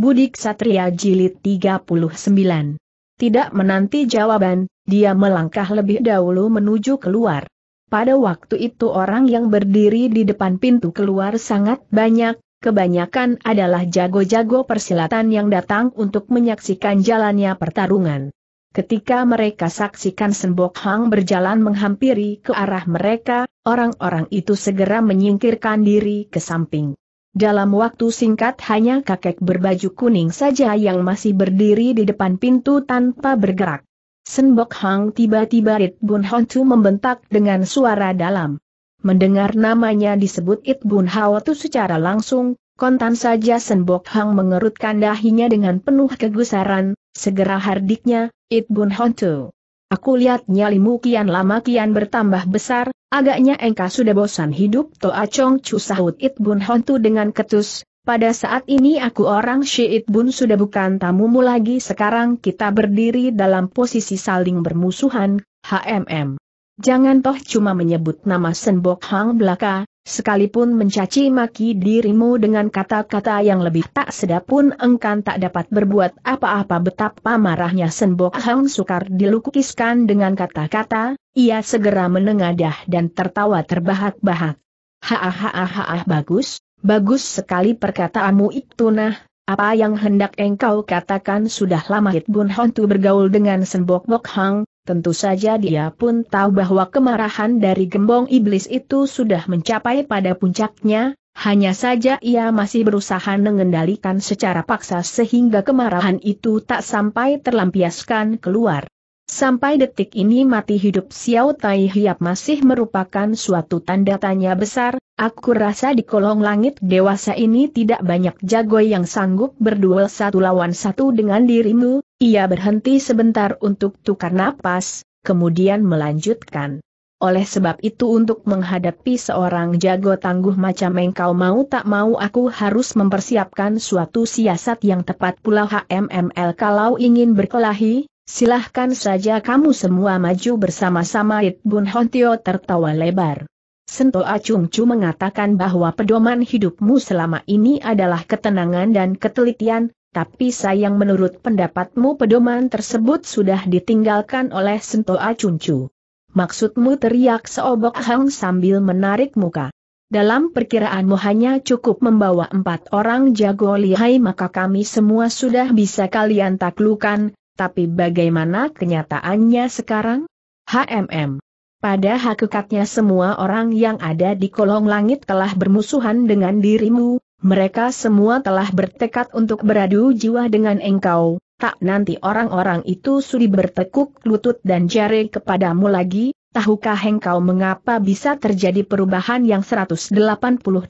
Budik Satria Jilid 39. Tidak menanti jawaban, dia melangkah lebih dahulu menuju keluar. Pada waktu itu orang yang berdiri di depan pintu keluar sangat banyak, kebanyakan adalah jago-jago persilatan yang datang untuk menyaksikan jalannya pertarungan. Ketika mereka saksikan Sembok Hang berjalan menghampiri ke arah mereka, orang-orang itu segera menyingkirkan diri ke samping. Dalam waktu singkat hanya kakek berbaju kuning saja yang masih berdiri di depan pintu tanpa bergerak. Senbok Hang tiba-tiba It Bun Hontu membentak dengan suara dalam. Mendengar namanya disebut It Bun Tu secara langsung, kontan saja Senbok Hang mengerutkan dahinya dengan penuh kegusaran, segera hardiknya, It Bun Hontu. Aku lihat nyalimu kian lama kian bertambah besar, agaknya engkau sudah bosan hidup Toa Chong Chu sahut It Bun Hontu dengan ketus, pada saat ini aku orang Syiit Bun sudah bukan tamumu lagi sekarang kita berdiri dalam posisi saling bermusuhan, HMM. Jangan toh cuma menyebut nama Senbok Hang belaka, Sekalipun mencaci maki dirimu dengan kata-kata yang lebih tak sedap pun engkan tak dapat berbuat apa-apa betapa marahnya Senbok Hang sukar dilukiskan dengan kata-kata, ia segera menengadah dan tertawa terbahak-bahak. Hahaha bagus, bagus sekali perkataanmu itu nah, apa yang hendak engkau katakan sudah lama Hit Bun Hon bergaul dengan Senbok Bok Hang, Tentu saja dia pun tahu bahwa kemarahan dari gembong iblis itu sudah mencapai pada puncaknya, hanya saja ia masih berusaha mengendalikan secara paksa sehingga kemarahan itu tak sampai terlampiaskan keluar. Sampai detik ini mati hidup Xiao Tai Hiap masih merupakan suatu tanda tanya besar, aku rasa di kolong langit dewasa ini tidak banyak jago yang sanggup berduel satu lawan satu dengan dirimu, ia berhenti sebentar untuk tukar napas, kemudian melanjutkan. Oleh sebab itu untuk menghadapi seorang jago tangguh macam engkau mau tak mau aku harus mempersiapkan suatu siasat yang tepat pula HMML kalau ingin berkelahi, Silahkan saja kamu semua maju bersama-sama It Bun Hon tertawa lebar. Sento Acung Chu mengatakan bahwa pedoman hidupmu selama ini adalah ketenangan dan ketelitian, tapi sayang menurut pendapatmu pedoman tersebut sudah ditinggalkan oleh Sento Acung Chu. Maksudmu teriak seobok Hang sambil menarik muka. Dalam perkiraanmu hanya cukup membawa empat orang jago lihai maka kami semua sudah bisa kalian taklukan, tapi bagaimana kenyataannya sekarang? HMM. Pada hakikatnya semua orang yang ada di kolong langit telah bermusuhan dengan dirimu, mereka semua telah bertekad untuk beradu jiwa dengan engkau, tak nanti orang-orang itu sudi bertekuk lutut dan jari kepadamu lagi, tahukah engkau mengapa bisa terjadi perubahan yang 180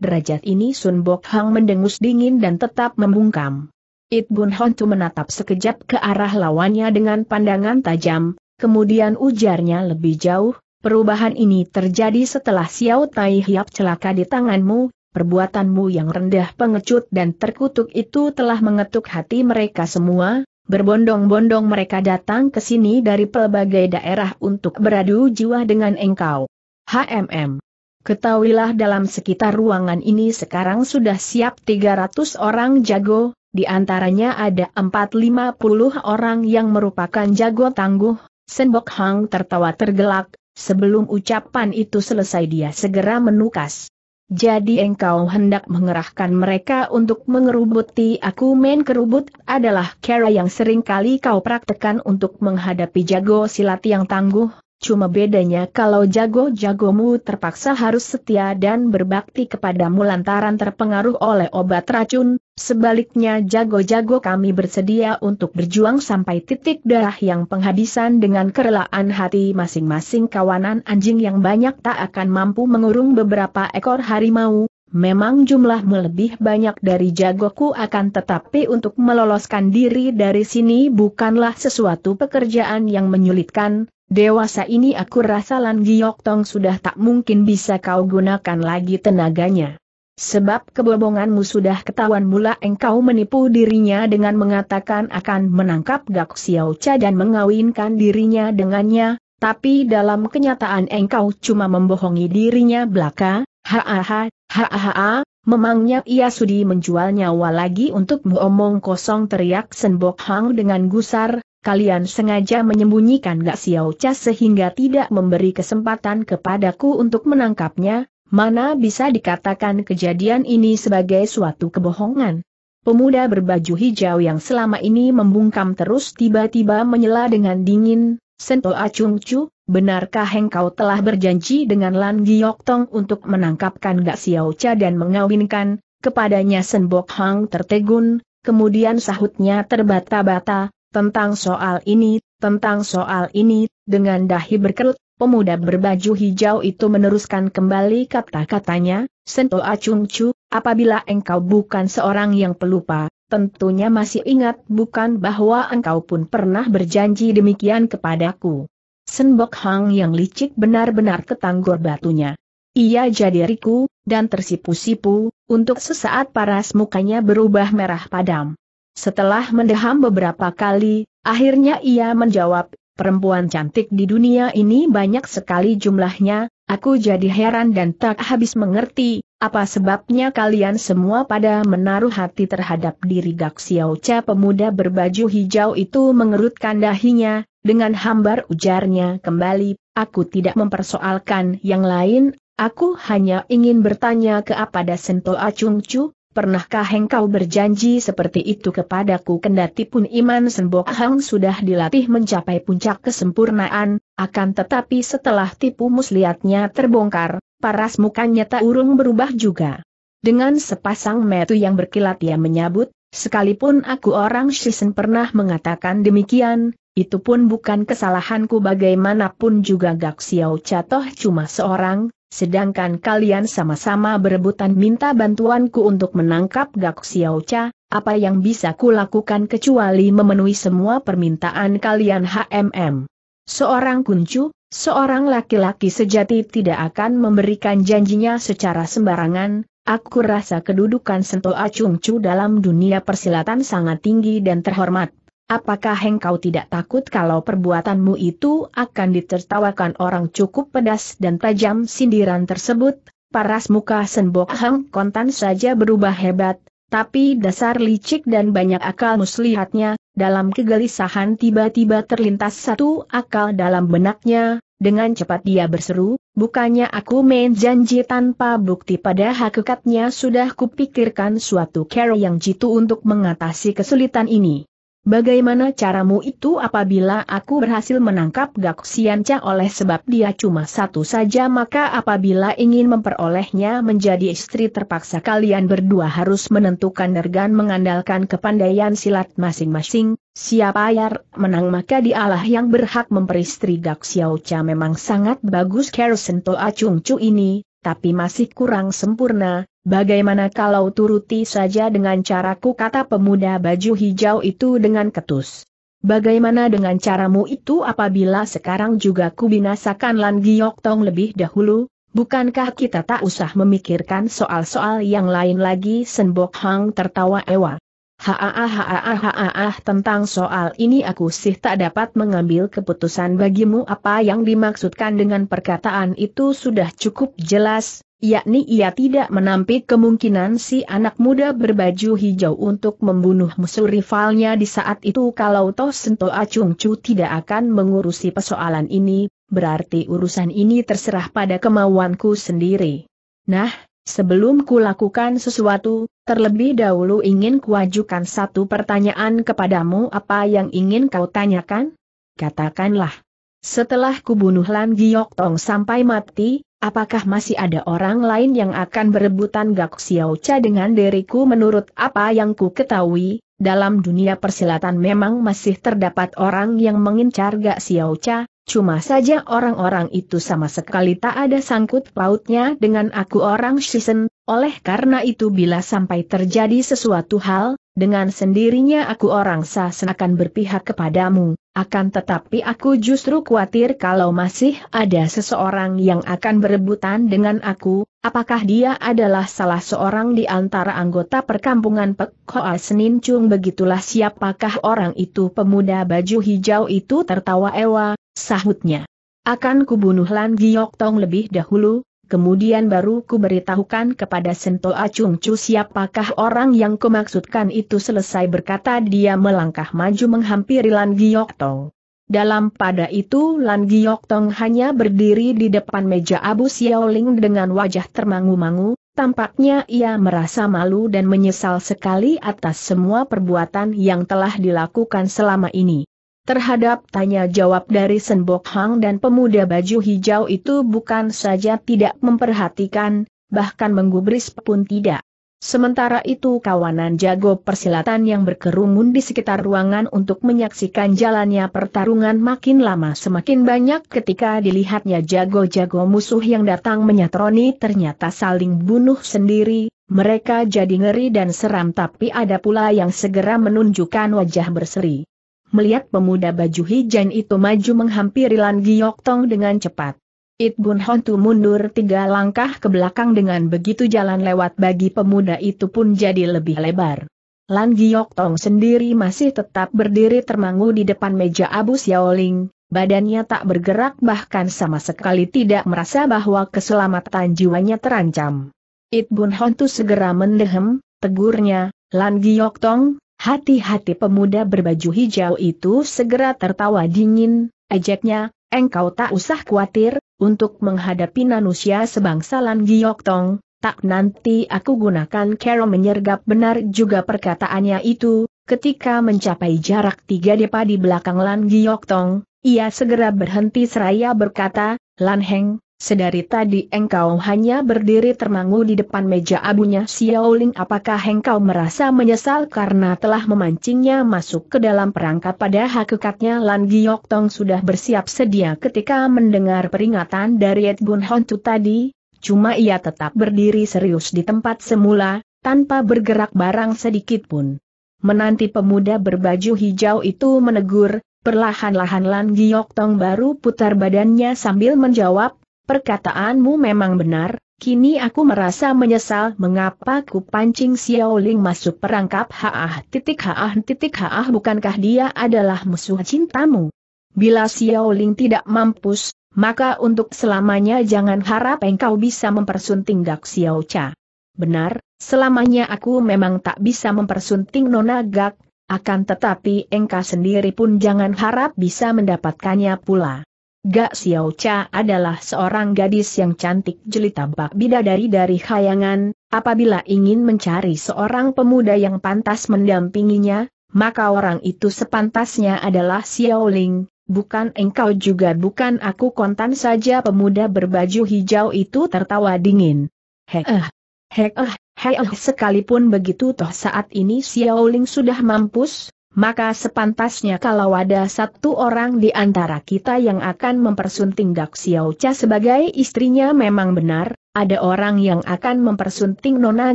derajat ini Sun Bok Hang mendengus dingin dan tetap membungkam. It Bun Hontu menatap sekejap ke arah lawannya dengan pandangan tajam, kemudian ujarnya lebih jauh, perubahan ini terjadi setelah Xiao Tai Hiap celaka di tanganmu, perbuatanmu yang rendah pengecut dan terkutuk itu telah mengetuk hati mereka semua, Berbondong-bondong mereka datang ke sini dari pelbagai daerah untuk beradu jiwa dengan engkau. HMM. Ketahuilah dalam sekitar ruangan ini sekarang sudah siap 300 orang jago, di antaranya ada 450 orang yang merupakan jago tangguh, Senbok Hang tertawa tergelak, sebelum ucapan itu selesai dia segera menukas. Jadi engkau hendak mengerahkan mereka untuk mengerubuti aku main kerubut adalah cara yang sering kali kau praktekan untuk menghadapi jago silat yang tangguh, cuma bedanya kalau jago-jagomu terpaksa harus setia dan berbakti kepadamu lantaran terpengaruh oleh obat racun, Sebaliknya jago-jago kami bersedia untuk berjuang sampai titik darah yang penghabisan dengan kerelaan hati masing-masing kawanan anjing yang banyak tak akan mampu mengurung beberapa ekor harimau. Memang jumlah melebih banyak dari jagoku akan tetapi untuk meloloskan diri dari sini bukanlah sesuatu pekerjaan yang menyulitkan. Dewasa ini aku rasa Lan Giok Tong sudah tak mungkin bisa kau gunakan lagi tenaganya. Sebab kebohonganmu sudah ketahuan mula engkau menipu dirinya dengan mengatakan akan menangkap Gak Xiao Cha dan mengawinkan dirinya dengannya, tapi dalam kenyataan engkau cuma membohongi dirinya belaka, Hahaha, ha memangnya ia sudi menjual nyawa lagi untuk omong kosong teriak Senbok Hang dengan gusar, kalian sengaja menyembunyikan Gak Xiao Cha sehingga tidak memberi kesempatan kepadaku untuk menangkapnya, Mana bisa dikatakan kejadian ini sebagai suatu kebohongan? Pemuda berbaju hijau yang selama ini membungkam terus tiba-tiba menyela dengan dingin, Sento Acung Chu, benarkah engkau telah berjanji dengan Lan Giok Tong untuk menangkapkan Gak Xiao Cha dan mengawinkan, kepadanya Senbok Hang tertegun, kemudian sahutnya terbata-bata, tentang soal ini, tentang soal ini, dengan dahi berkerut, Pemuda berbaju hijau itu meneruskan kembali kata-katanya, Sento Acungcu, apabila engkau bukan seorang yang pelupa, tentunya masih ingat bukan bahwa engkau pun pernah berjanji demikian kepadaku. Senbok Hang yang licik benar-benar ketanggor batunya. Ia jadi riku, dan tersipu-sipu, untuk sesaat paras mukanya berubah merah padam. Setelah mendeham beberapa kali, akhirnya ia menjawab, perempuan cantik di dunia ini banyak sekali jumlahnya, aku jadi heran dan tak habis mengerti, apa sebabnya kalian semua pada menaruh hati terhadap diri Gak Xiao Cha pemuda berbaju hijau itu mengerutkan dahinya, dengan hambar ujarnya kembali, aku tidak mempersoalkan yang lain, aku hanya ingin bertanya ke apa pada acung Acungcu, Pernahkah engkau berjanji seperti itu kepadaku kendati pun iman Sembok Hang sudah dilatih mencapai puncak kesempurnaan, akan tetapi setelah tipu muslihatnya terbongkar, paras mukanya tak urung berubah juga. Dengan sepasang metu yang berkilat ia menyabut, sekalipun aku orang Shisen pernah mengatakan demikian, itu pun bukan kesalahanku bagaimanapun juga Gak Xiao catoh cuma seorang, Sedangkan kalian sama-sama berebutan minta bantuanku untuk menangkap Gak Xiao Cha, apa yang bisa kulakukan kecuali memenuhi semua permintaan kalian HMM. Seorang kuncu, seorang laki-laki sejati tidak akan memberikan janjinya secara sembarangan, aku rasa kedudukan Sento Acungcu dalam dunia persilatan sangat tinggi dan terhormat. Apakah engkau tidak takut kalau perbuatanmu itu akan ditertawakan orang cukup pedas dan tajam sindiran tersebut? Paras muka senbok Hang kontan saja berubah hebat, tapi dasar licik dan banyak akal muslihatnya, dalam kegelisahan tiba-tiba terlintas satu akal dalam benaknya, dengan cepat dia berseru, bukannya aku main janji tanpa bukti pada hakikatnya sudah kupikirkan suatu cara yang jitu untuk mengatasi kesulitan ini. Bagaimana caramu itu apabila aku berhasil menangkap Gak Sianca oleh sebab dia cuma satu saja maka apabila ingin memperolehnya menjadi istri terpaksa kalian berdua harus menentukan dergan mengandalkan kepandaian silat masing-masing, siapa yang menang maka dialah yang berhak memperistri Gak Xiaocha memang sangat bagus Kersen Acungcu cu ini, tapi masih kurang sempurna, Bagaimana kalau turuti saja dengan caraku kata pemuda baju hijau itu dengan ketus. Bagaimana dengan caramu itu apabila sekarang juga ku binasakan Lan Giok Tong lebih dahulu? Bukankah kita tak usah memikirkan soal-soal yang lain lagi? Senbok Hang tertawa ewa. haa haa haa tentang soal ini aku sih tak dapat mengambil keputusan bagimu apa yang dimaksudkan dengan perkataan itu sudah cukup jelas, yakni ia tidak menampik kemungkinan si anak muda berbaju hijau untuk membunuh musuh rivalnya di saat itu kalau Toh Sento Acung Chu tidak akan mengurusi persoalan ini, berarti urusan ini terserah pada kemauanku sendiri. Nah, sebelum ku lakukan sesuatu, terlebih dahulu ingin kuajukan satu pertanyaan kepadamu apa yang ingin kau tanyakan? Katakanlah. Setelah kubunuh Lan Giok Tong sampai mati, Apakah masih ada orang lain yang akan berebutan Gak Siau Cha dengan diriku menurut apa yang ku ketahui, dalam dunia persilatan memang masih terdapat orang yang mengincar Gak Siau Cha, cuma saja orang-orang itu sama sekali tak ada sangkut pautnya dengan aku orang Shisen, oleh karena itu bila sampai terjadi sesuatu hal, dengan sendirinya aku orang sasen akan berpihak kepadamu, akan tetapi aku justru khawatir kalau masih ada seseorang yang akan berebutan dengan aku, apakah dia adalah salah seorang di antara anggota perkampungan Pek Hoa Senin Chung begitulah siapakah orang itu pemuda baju hijau itu tertawa ewa, sahutnya. Akan kubunuh Lan Giok Tong lebih dahulu, Kemudian baru ku beritahukan kepada Sento Acung Chu siapakah orang yang kumaksudkan itu selesai berkata dia melangkah maju menghampiri Lan Giok Tong. Dalam pada itu Lan Giok Tong hanya berdiri di depan meja Abu Xiaoling dengan wajah termangu-mangu, tampaknya ia merasa malu dan menyesal sekali atas semua perbuatan yang telah dilakukan selama ini. Terhadap tanya jawab dari Senbok Hang dan pemuda baju hijau itu bukan saja tidak memperhatikan, bahkan menggubris pun tidak. Sementara itu kawanan jago persilatan yang berkerumun di sekitar ruangan untuk menyaksikan jalannya pertarungan makin lama semakin banyak ketika dilihatnya jago-jago musuh yang datang menyatroni ternyata saling bunuh sendiri, mereka jadi ngeri dan seram tapi ada pula yang segera menunjukkan wajah berseri melihat pemuda baju hijau itu maju menghampiri Lan Giok Tong dengan cepat. It Bun Hontu mundur tiga langkah ke belakang dengan begitu jalan lewat bagi pemuda itu pun jadi lebih lebar. Lan Giok Tong sendiri masih tetap berdiri termangu di depan meja Abu Xiaoling, badannya tak bergerak bahkan sama sekali tidak merasa bahwa keselamatan jiwanya terancam. It Bun Hontu segera mendehem, tegurnya, Lan Giok Tong, Hati-hati pemuda berbaju hijau itu segera tertawa dingin, ajaknya, engkau tak usah khawatir, untuk menghadapi manusia sebangsa Lan Giok Tong, tak nanti aku gunakan Kero menyergap benar juga perkataannya itu, ketika mencapai jarak tiga depa di belakang Lan Giok Tong, ia segera berhenti seraya berkata, Lan Heng, Sedari tadi engkau hanya berdiri termangu di depan meja abunya Xiaoling apakah engkau merasa menyesal karena telah memancingnya masuk ke dalam perangkap pada hakikatnya Lan Giok Tong sudah bersiap sedia ketika mendengar peringatan dari Ed Bun Hontu tadi, cuma ia tetap berdiri serius di tempat semula, tanpa bergerak barang sedikit pun. Menanti pemuda berbaju hijau itu menegur, perlahan-lahan Lan Giok Tong baru putar badannya sambil menjawab, perkataanmu memang benar, kini aku merasa menyesal mengapa ku pancing Xiao Ling masuk perangkap haah titik haah titik haah bukankah dia adalah musuh cintamu. Bila Xiao Ling tidak mampus, maka untuk selamanya jangan harap engkau bisa mempersunting Gak Xiao Cha. Benar, selamanya aku memang tak bisa mempersunting Nona Gak, akan tetapi engkau sendiri pun jangan harap bisa mendapatkannya pula. Gak Xiao Cha adalah seorang gadis yang cantik jelita bak bidadari dari khayangan, apabila ingin mencari seorang pemuda yang pantas mendampinginya, maka orang itu sepantasnya adalah Xiao Ling, bukan engkau juga bukan aku kontan saja pemuda berbaju hijau itu tertawa dingin. Heeh, eh, heh eh, sekalipun begitu toh saat ini Xiao Ling sudah mampus, maka sepantasnya kalau ada satu orang di antara kita yang akan mempersunting Gak Xiao Cha sebagai istrinya memang benar, ada orang yang akan mempersunting Nona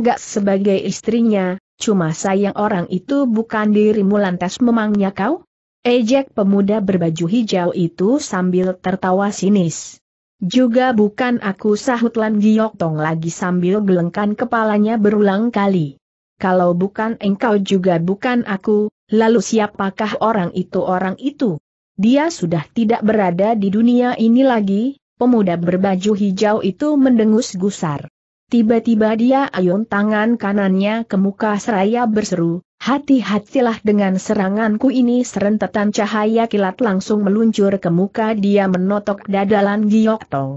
Gak sebagai istrinya, cuma sayang orang itu bukan dirimu lantas memangnya kau? Ejek pemuda berbaju hijau itu sambil tertawa sinis. Juga bukan aku sahut Lan Giok Tong lagi sambil gelengkan kepalanya berulang kali. Kalau bukan engkau juga bukan aku, Lalu siapakah orang itu orang itu? Dia sudah tidak berada di dunia ini lagi, pemuda berbaju hijau itu mendengus gusar. Tiba-tiba dia ayun tangan kanannya ke muka seraya berseru, hati-hatilah dengan seranganku ini serentetan cahaya kilat langsung meluncur ke muka dia menotok dadalan Giok Tong.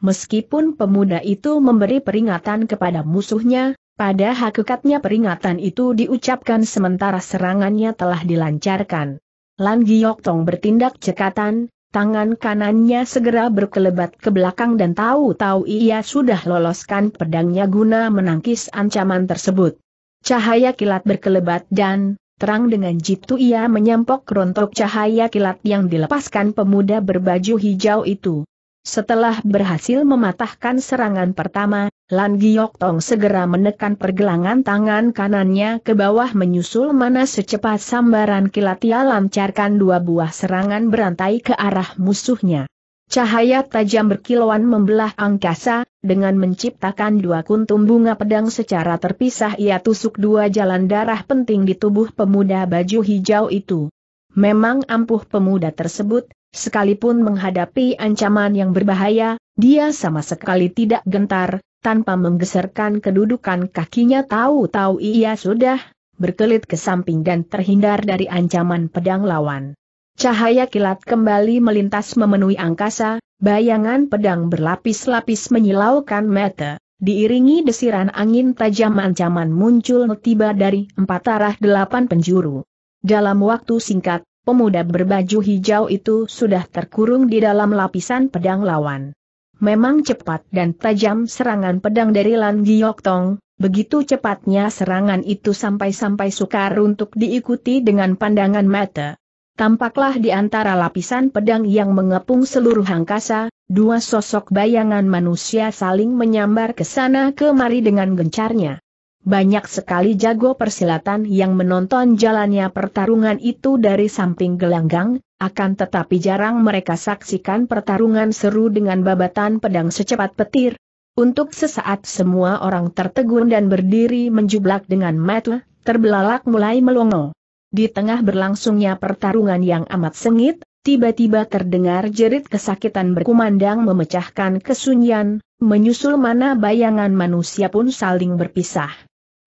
Meskipun pemuda itu memberi peringatan kepada musuhnya, pada hakikatnya peringatan itu diucapkan sementara serangannya telah dilancarkan. Lan Giok Tong bertindak cekatan, tangan kanannya segera berkelebat ke belakang dan tahu-tahu ia sudah loloskan pedangnya guna menangkis ancaman tersebut. Cahaya kilat berkelebat dan, terang dengan jitu ia menyampok rontok cahaya kilat yang dilepaskan pemuda berbaju hijau itu. Setelah berhasil mematahkan serangan pertama, Lan Giok Tong segera menekan pergelangan tangan kanannya ke bawah menyusul mana secepat sambaran kilat ia lancarkan dua buah serangan berantai ke arah musuhnya. Cahaya tajam berkilauan membelah angkasa, dengan menciptakan dua kuntum bunga pedang secara terpisah ia tusuk dua jalan darah penting di tubuh pemuda baju hijau itu. Memang ampuh pemuda tersebut, Sekalipun menghadapi ancaman yang berbahaya, dia sama sekali tidak gentar, tanpa menggeserkan kedudukan kakinya tahu-tahu ia sudah berkelit ke samping dan terhindar dari ancaman pedang lawan. Cahaya kilat kembali melintas memenuhi angkasa, bayangan pedang berlapis-lapis menyilaukan mata, diiringi desiran angin tajam ancaman muncul tiba dari empat arah delapan penjuru. Dalam waktu singkat, pemuda berbaju hijau itu sudah terkurung di dalam lapisan pedang lawan. Memang cepat dan tajam serangan pedang dari Lan Giok Tong, begitu cepatnya serangan itu sampai-sampai sukar untuk diikuti dengan pandangan mata. Tampaklah di antara lapisan pedang yang mengepung seluruh angkasa, dua sosok bayangan manusia saling menyambar ke sana kemari dengan gencarnya. Banyak sekali jago persilatan yang menonton jalannya pertarungan itu dari samping gelanggang, akan tetapi jarang mereka saksikan pertarungan seru dengan babatan pedang secepat petir. Untuk sesaat semua orang tertegun dan berdiri menjublak dengan mata, terbelalak mulai melongo. Di tengah berlangsungnya pertarungan yang amat sengit, tiba-tiba terdengar jerit kesakitan berkumandang memecahkan kesunyian, menyusul mana bayangan manusia pun saling berpisah.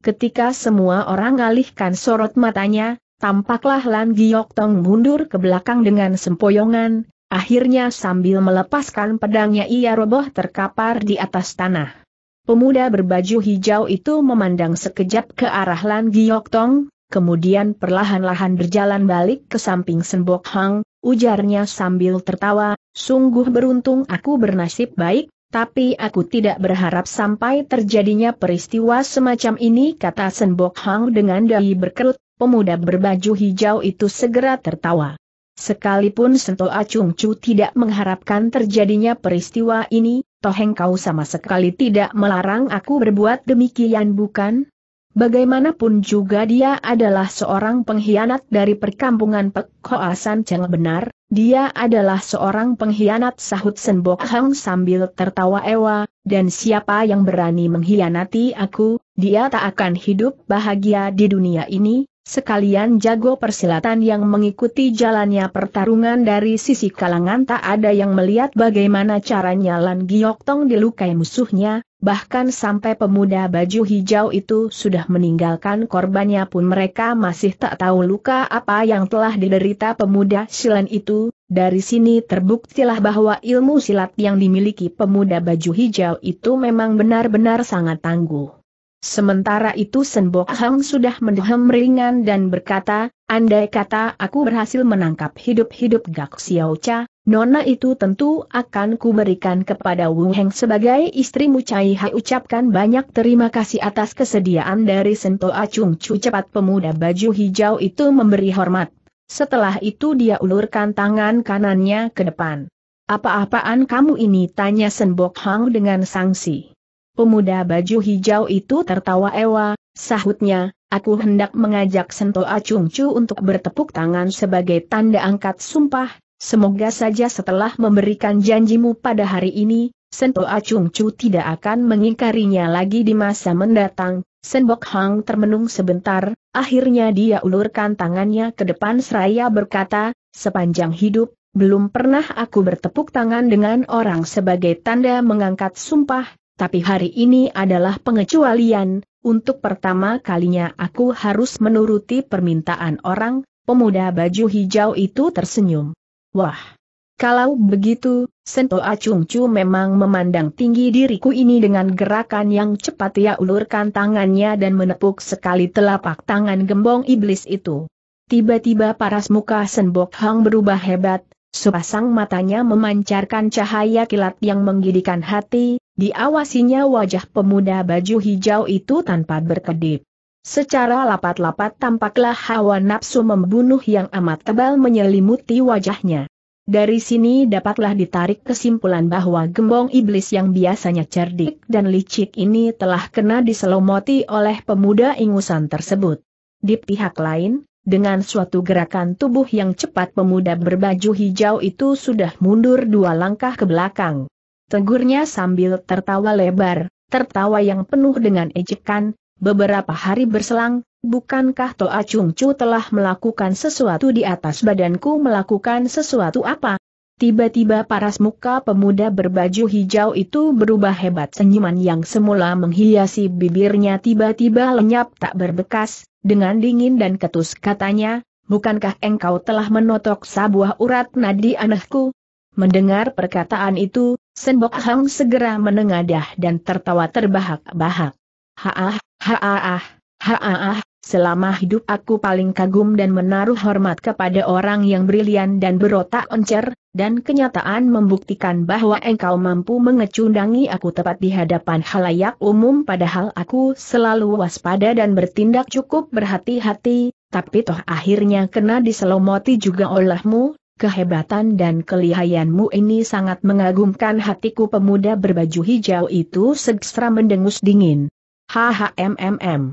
Ketika semua orang alihkan sorot matanya, tampaklah Lan Giok Tong mundur ke belakang dengan sempoyongan, akhirnya sambil melepaskan pedangnya ia roboh terkapar di atas tanah. Pemuda berbaju hijau itu memandang sekejap ke arah Lan Giok Tong, kemudian perlahan-lahan berjalan balik ke samping Senbok Hang, ujarnya sambil tertawa, sungguh beruntung aku bernasib baik, tapi aku tidak berharap sampai terjadinya peristiwa semacam ini kata Senbok Hang dengan dahi berkerut, pemuda berbaju hijau itu segera tertawa. Sekalipun Sento Acung Chu tidak mengharapkan terjadinya peristiwa ini, Toheng kau sama sekali tidak melarang aku berbuat demikian bukan? Bagaimanapun juga dia adalah seorang pengkhianat dari perkampungan Pek Koasan Cheng benar, dia adalah seorang pengkhianat sahut Senbok Hang sambil tertawa ewa, dan siapa yang berani mengkhianati aku, dia tak akan hidup bahagia di dunia ini, Sekalian jago persilatan yang mengikuti jalannya pertarungan dari sisi kalangan tak ada yang melihat bagaimana caranya Lan Giok Tong dilukai musuhnya, bahkan sampai pemuda baju hijau itu sudah meninggalkan korbannya pun mereka masih tak tahu luka apa yang telah diderita pemuda silan itu, dari sini terbuktilah bahwa ilmu silat yang dimiliki pemuda baju hijau itu memang benar-benar sangat tangguh. Sementara itu Senbok Hang sudah mendehem ringan dan berkata, andai kata aku berhasil menangkap hidup-hidup Gak Xiao Cha, nona itu tentu akan kuberikan kepada Wu Heng sebagai istrimu Cai Hai ucapkan banyak terima kasih atas kesediaan dari Sento Acung Chu cepat pemuda baju hijau itu memberi hormat. Setelah itu dia ulurkan tangan kanannya ke depan. Apa-apaan kamu ini tanya Senbok Hang dengan sangsi. Pemuda baju hijau itu tertawa ewa, sahutnya, aku hendak mengajak Sento Acungcu untuk bertepuk tangan sebagai tanda angkat sumpah, semoga saja setelah memberikan janjimu pada hari ini, Sento Acungcu tidak akan mengingkarinya lagi di masa mendatang. Senbok Hang termenung sebentar, akhirnya dia ulurkan tangannya ke depan seraya berkata, sepanjang hidup, belum pernah aku bertepuk tangan dengan orang sebagai tanda mengangkat sumpah, tapi hari ini adalah pengecualian, untuk pertama kalinya aku harus menuruti permintaan orang, pemuda baju hijau itu tersenyum. Wah! Kalau begitu, Sento Acungcu memang memandang tinggi diriku ini dengan gerakan yang cepat ia ulurkan tangannya dan menepuk sekali telapak tangan gembong iblis itu. Tiba-tiba paras muka Senbok Hang berubah hebat, Sepasang matanya memancarkan cahaya kilat yang menggidikan hati, diawasinya wajah pemuda baju hijau itu tanpa berkedip. Secara lapat-lapat tampaklah hawa nafsu membunuh yang amat tebal menyelimuti wajahnya. Dari sini dapatlah ditarik kesimpulan bahwa gembong iblis yang biasanya cerdik dan licik ini telah kena diselomoti oleh pemuda ingusan tersebut. Di pihak lain, dengan suatu gerakan tubuh yang cepat pemuda berbaju hijau itu sudah mundur dua langkah ke belakang. Tegurnya sambil tertawa lebar, tertawa yang penuh dengan ejekan, beberapa hari berselang, bukankah Toa Chung Chu telah melakukan sesuatu di atas badanku melakukan sesuatu apa? Tiba-tiba paras muka pemuda berbaju hijau itu berubah hebat senyuman yang semula menghiasi bibirnya tiba-tiba lenyap tak berbekas, dengan dingin dan ketus katanya, bukankah engkau telah menotok sebuah urat nadi anehku? Mendengar perkataan itu, Senbok Hang segera menengadah dan tertawa terbahak-bahak. Haah, haah, haah, selama hidup aku paling kagum dan menaruh hormat kepada orang yang brilian dan berotak oncer, dan kenyataan membuktikan bahwa engkau mampu mengecundangi aku tepat di hadapan halayak umum padahal aku selalu waspada dan bertindak cukup berhati-hati, tapi toh akhirnya kena diselomoti juga olehmu, kehebatan dan kelihayanmu ini sangat mengagumkan hatiku pemuda berbaju hijau itu segera mendengus dingin. Hahaha, mmm. Mm.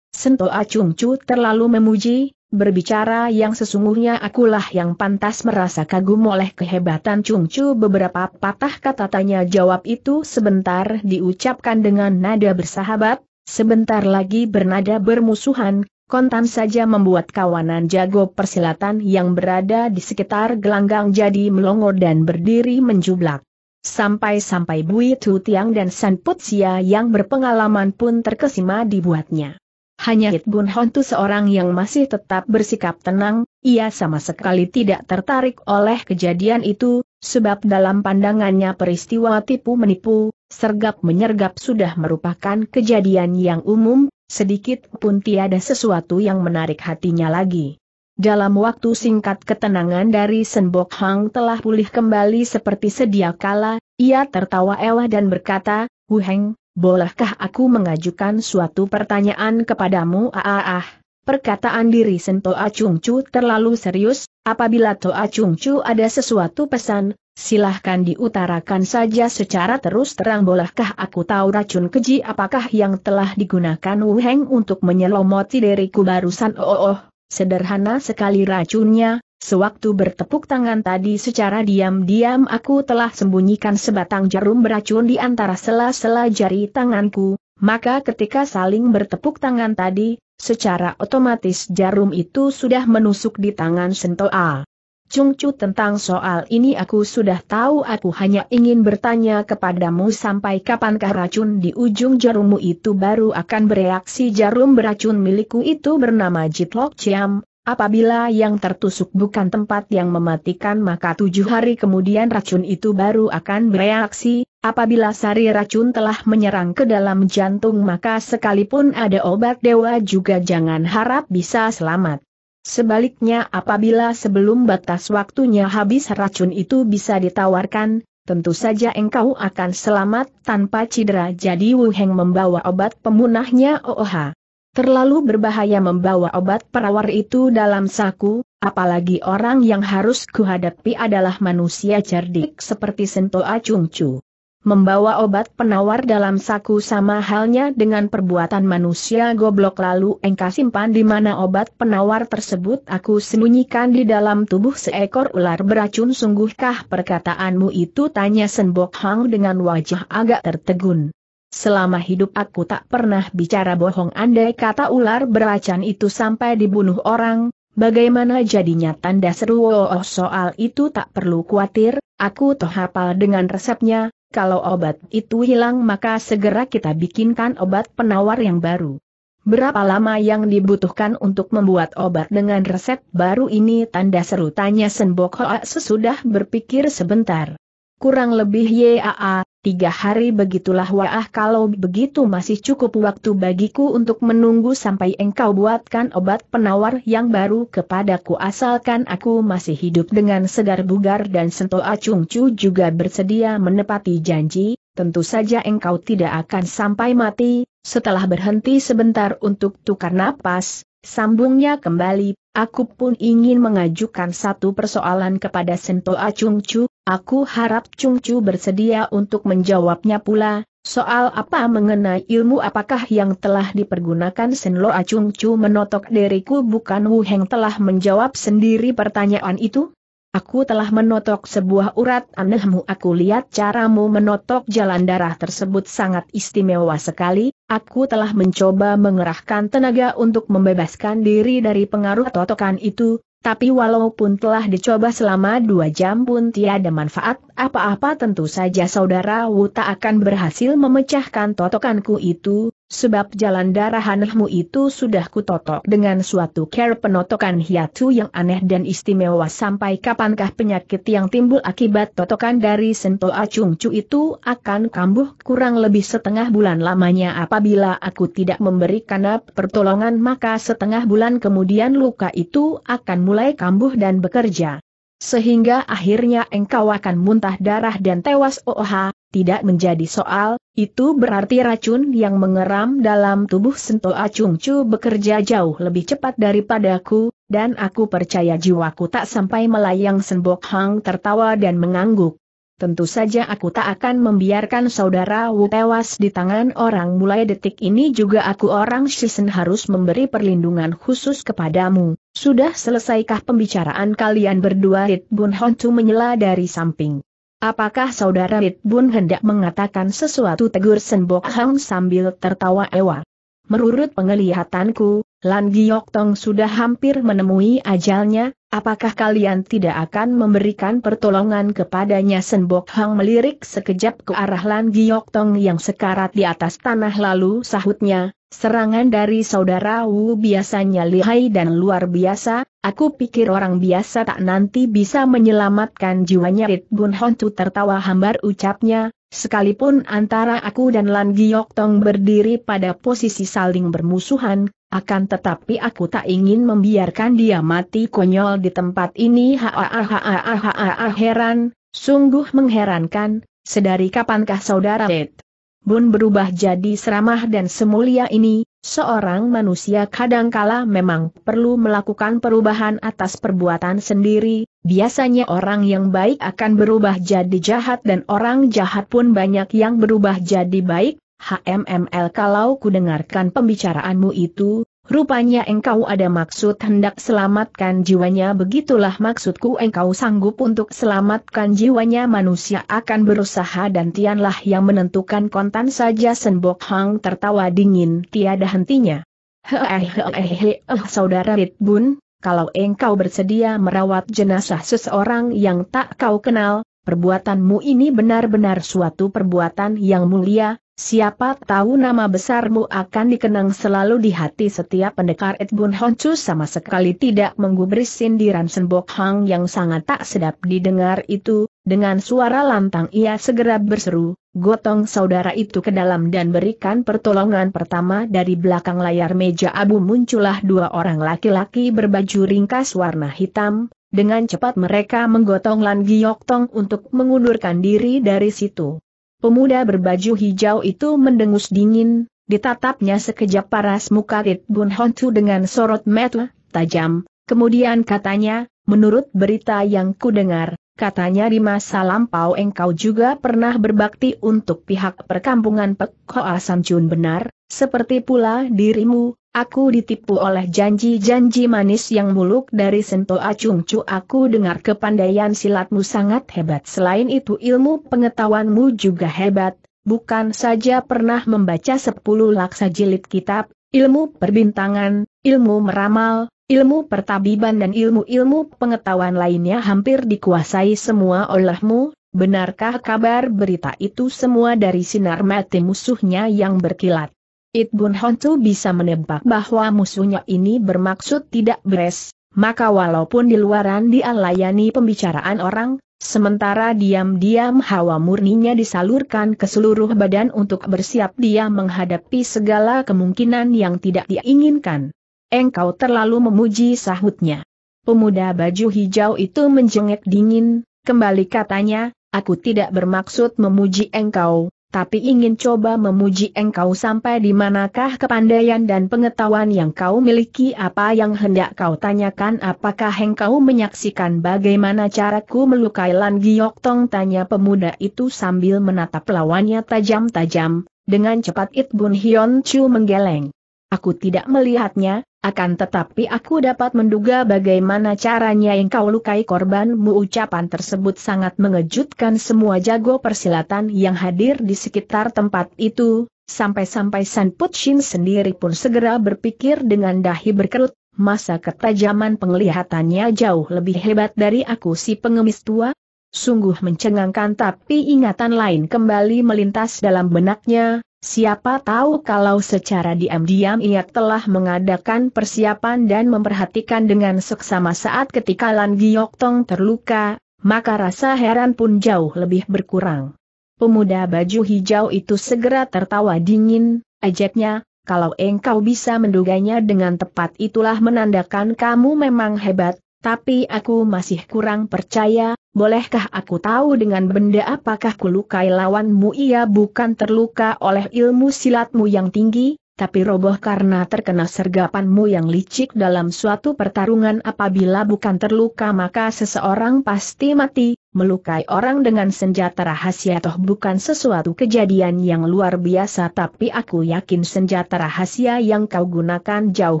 Sento Acungcu terlalu memuji, berbicara yang sesungguhnya akulah yang pantas merasa kagum oleh kehebatan Chung Chu beberapa patah kata tanya jawab itu sebentar diucapkan dengan nada bersahabat, sebentar lagi bernada bermusuhan, kontan saja membuat kawanan jago persilatan yang berada di sekitar gelanggang jadi melongo dan berdiri menjublak. Sampai-sampai Bui Tu Tiang dan San Putsia yang berpengalaman pun terkesima dibuatnya. Hanya Hit Bun Hontu seorang yang masih tetap bersikap tenang, ia sama sekali tidak tertarik oleh kejadian itu, sebab dalam pandangannya peristiwa tipu-menipu, sergap-menyergap sudah merupakan kejadian yang umum, sedikit pun tiada sesuatu yang menarik hatinya lagi. Dalam waktu singkat ketenangan dari Senbok Hang telah pulih kembali seperti sedia kala, ia tertawa elah dan berkata, Wuheng, bolehkah aku mengajukan suatu pertanyaan kepadamu? Ah, ah, perkataan diri Sento Acungcu Chu terlalu serius, apabila Toa Acung Chu ada sesuatu pesan, silahkan diutarakan saja secara terus terang bolehkah aku tahu racun keji apakah yang telah digunakan Wu Heng untuk menyelomoti diriku barusan? Oh, oh, oh. Sederhana sekali racunnya, Sewaktu bertepuk tangan tadi secara diam-diam aku telah sembunyikan sebatang jarum beracun di antara sela-sela jari tanganku, maka ketika saling bertepuk tangan tadi, secara otomatis jarum itu sudah menusuk di tangan Sentoa. Cungcu tentang soal ini aku sudah tahu aku hanya ingin bertanya kepadamu sampai kapankah racun di ujung jarummu itu baru akan bereaksi jarum beracun milikku itu bernama Jitlok Ciam, Apabila yang tertusuk bukan tempat yang mematikan maka tujuh hari kemudian racun itu baru akan bereaksi, apabila sari racun telah menyerang ke dalam jantung maka sekalipun ada obat dewa juga jangan harap bisa selamat. Sebaliknya apabila sebelum batas waktunya habis racun itu bisa ditawarkan, tentu saja engkau akan selamat tanpa cedera jadi Wu Heng membawa obat pemunahnya OOH. Terlalu berbahaya membawa obat perawar itu dalam saku, apalagi orang yang harus kuhadapi adalah manusia cerdik seperti Sento Acungcu. Membawa obat penawar dalam saku sama halnya dengan perbuatan manusia goblok lalu engkau simpan di mana obat penawar tersebut aku sembunyikan di dalam tubuh seekor ular beracun sungguhkah perkataanmu itu tanya Senbok Hang dengan wajah agak tertegun. Selama hidup aku tak pernah bicara bohong andai kata ular beracan itu sampai dibunuh orang, bagaimana jadinya tanda seru oh, soal itu tak perlu khawatir, aku toh hafal dengan resepnya, kalau obat itu hilang maka segera kita bikinkan obat penawar yang baru. Berapa lama yang dibutuhkan untuk membuat obat dengan resep baru ini tanda seru tanya Senbok Hoa sesudah berpikir sebentar. Kurang lebih YAA, tiga hari begitulah waah kalau begitu masih cukup waktu bagiku untuk menunggu sampai engkau buatkan obat penawar yang baru kepadaku asalkan aku masih hidup dengan segar bugar dan sento acungcu juga bersedia menepati janji, tentu saja engkau tidak akan sampai mati, setelah berhenti sebentar untuk tukar napas, sambungnya kembali, aku pun ingin mengajukan satu persoalan kepada sento acungcu, Aku harap Cungcu bersedia untuk menjawabnya pula, soal apa mengenai ilmu apakah yang telah dipergunakan Senloa Cungcu menotok diriku bukan Wu Heng telah menjawab sendiri pertanyaan itu? Aku telah menotok sebuah urat anehmu aku lihat caramu menotok jalan darah tersebut sangat istimewa sekali, aku telah mencoba mengerahkan tenaga untuk membebaskan diri dari pengaruh totokan itu, tapi walaupun telah dicoba selama dua jam pun tiada manfaat apa-apa tentu saja saudara Wu tak akan berhasil memecahkan totokanku itu, Sebab jalan darah anehmu itu sudah kutotok dengan suatu care penotokan hiatu yang aneh dan istimewa sampai kapankah penyakit yang timbul akibat totokan dari sentuh acung-cu itu akan kambuh kurang lebih setengah bulan lamanya apabila aku tidak memberikan pertolongan maka setengah bulan kemudian luka itu akan mulai kambuh dan bekerja. Sehingga akhirnya engkau akan muntah darah dan tewas OOH, tidak menjadi soal, itu berarti racun yang mengeram dalam tubuh Sento Acung Chu bekerja jauh lebih cepat daripadaku, dan aku percaya jiwaku tak sampai melayang Sembok Hang tertawa dan mengangguk tentu saja aku tak akan membiarkan saudara Wu tewas di tangan orang mulai detik ini juga aku orang Shisen harus memberi perlindungan khusus kepadamu. Sudah selesaikah pembicaraan kalian berdua? Rit Bun Hontu menyela dari samping. Apakah saudara Rit Bun hendak mengatakan sesuatu tegur Senbok Hang sambil tertawa ewa? Menurut penglihatanku, Lan Giok Tong sudah hampir menemui ajalnya, Apakah kalian tidak akan memberikan pertolongan kepadanya Senbok Hang melirik sekejap ke arah Lan Giok Tong yang sekarat di atas tanah lalu sahutnya, Serangan dari saudara Wu biasanya lihai dan luar biasa, aku pikir orang biasa tak nanti bisa menyelamatkan jiwanya Rit Bun Hontu tertawa hambar ucapnya, sekalipun antara aku dan Lan Giok Tong berdiri pada posisi saling bermusuhan, akan tetapi aku tak ingin membiarkan dia mati konyol di tempat ini Ha ha ha. heran, sungguh mengherankan, sedari kapankah saudara Rit? Bun berubah jadi seramah dan semulia ini, seorang manusia kadangkala memang perlu melakukan perubahan atas perbuatan sendiri, biasanya orang yang baik akan berubah jadi jahat dan orang jahat pun banyak yang berubah jadi baik, HMML kalau kudengarkan pembicaraanmu itu, Rupanya engkau ada maksud hendak selamatkan jiwanya begitulah maksudku engkau sanggup untuk selamatkan jiwanya manusia akan berusaha dan Tianlah yang menentukan kontan saja Senbok Hang tertawa dingin tiada hentinya. Hehehehe saudara Ritbun, kalau engkau bersedia merawat jenazah seseorang yang tak kau kenal, perbuatanmu ini benar-benar suatu perbuatan yang mulia, Siapa tahu nama besarmu akan dikenang selalu di hati setiap pendekar Edbun Honcu sama sekali tidak menggubris sindiran Senbok Hang yang sangat tak sedap didengar itu, dengan suara lantang ia segera berseru, gotong saudara itu ke dalam dan berikan pertolongan pertama dari belakang layar meja abu muncullah dua orang laki-laki berbaju ringkas warna hitam, dengan cepat mereka menggotong Lan Giok Tong untuk mengundurkan diri dari situ. Pemuda berbaju hijau itu mendengus dingin, ditatapnya sekejap paras muka Rit Bun Hontu dengan sorot mata tajam, kemudian katanya, menurut berita yang kudengar, katanya di masa lampau engkau juga pernah berbakti untuk pihak perkampungan Pek Hoa Samcun benar, seperti pula dirimu, Aku ditipu oleh janji-janji manis yang muluk dari Sento Acung Cu. Aku dengar kepandaian silatmu sangat hebat. Selain itu ilmu pengetahuanmu juga hebat, bukan saja pernah membaca sepuluh laksa jilid kitab, ilmu perbintangan, ilmu meramal, ilmu pertabiban dan ilmu-ilmu pengetahuan lainnya hampir dikuasai semua olehmu. Benarkah kabar berita itu semua dari sinar mati musuhnya yang berkilat? It Bun Honcu bisa menebak bahwa musuhnya ini bermaksud tidak beres, maka walaupun di luaran dia layani pembicaraan orang, sementara diam-diam hawa murninya disalurkan ke seluruh badan untuk bersiap dia menghadapi segala kemungkinan yang tidak diinginkan. Engkau terlalu memuji sahutnya. Pemuda baju hijau itu menjengek dingin, kembali katanya, aku tidak bermaksud memuji engkau, tapi ingin coba memuji engkau sampai di manakah kepandaian dan pengetahuan yang kau miliki apa yang hendak kau tanyakan apakah engkau menyaksikan bagaimana caraku melukai Lan Giok Tong tanya pemuda itu sambil menatap lawannya tajam-tajam, dengan cepat It Bun Hyun Chu menggeleng. Aku tidak melihatnya, akan tetapi aku dapat menduga bagaimana caranya yang kau lukai korbanmu ucapan tersebut sangat mengejutkan semua jago persilatan yang hadir di sekitar tempat itu, sampai-sampai San Putshin sendiri pun segera berpikir dengan dahi berkerut, masa ketajaman penglihatannya jauh lebih hebat dari aku si pengemis tua? Sungguh mencengangkan tapi ingatan lain kembali melintas dalam benaknya, Siapa tahu kalau secara diam-diam ia telah mengadakan persiapan dan memperhatikan dengan seksama saat ketika Lan Giok Tong terluka, maka rasa heran pun jauh lebih berkurang. Pemuda baju hijau itu segera tertawa dingin, ajaknya, kalau engkau bisa menduganya dengan tepat itulah menandakan kamu memang hebat, tapi aku masih kurang percaya, bolehkah aku tahu dengan benda apakah kulukai lawanmu ia bukan terluka oleh ilmu silatmu yang tinggi, tapi roboh karena terkena sergapanmu yang licik dalam suatu pertarungan apabila bukan terluka maka seseorang pasti mati, melukai orang dengan senjata rahasia toh bukan sesuatu kejadian yang luar biasa tapi aku yakin senjata rahasia yang kau gunakan jauh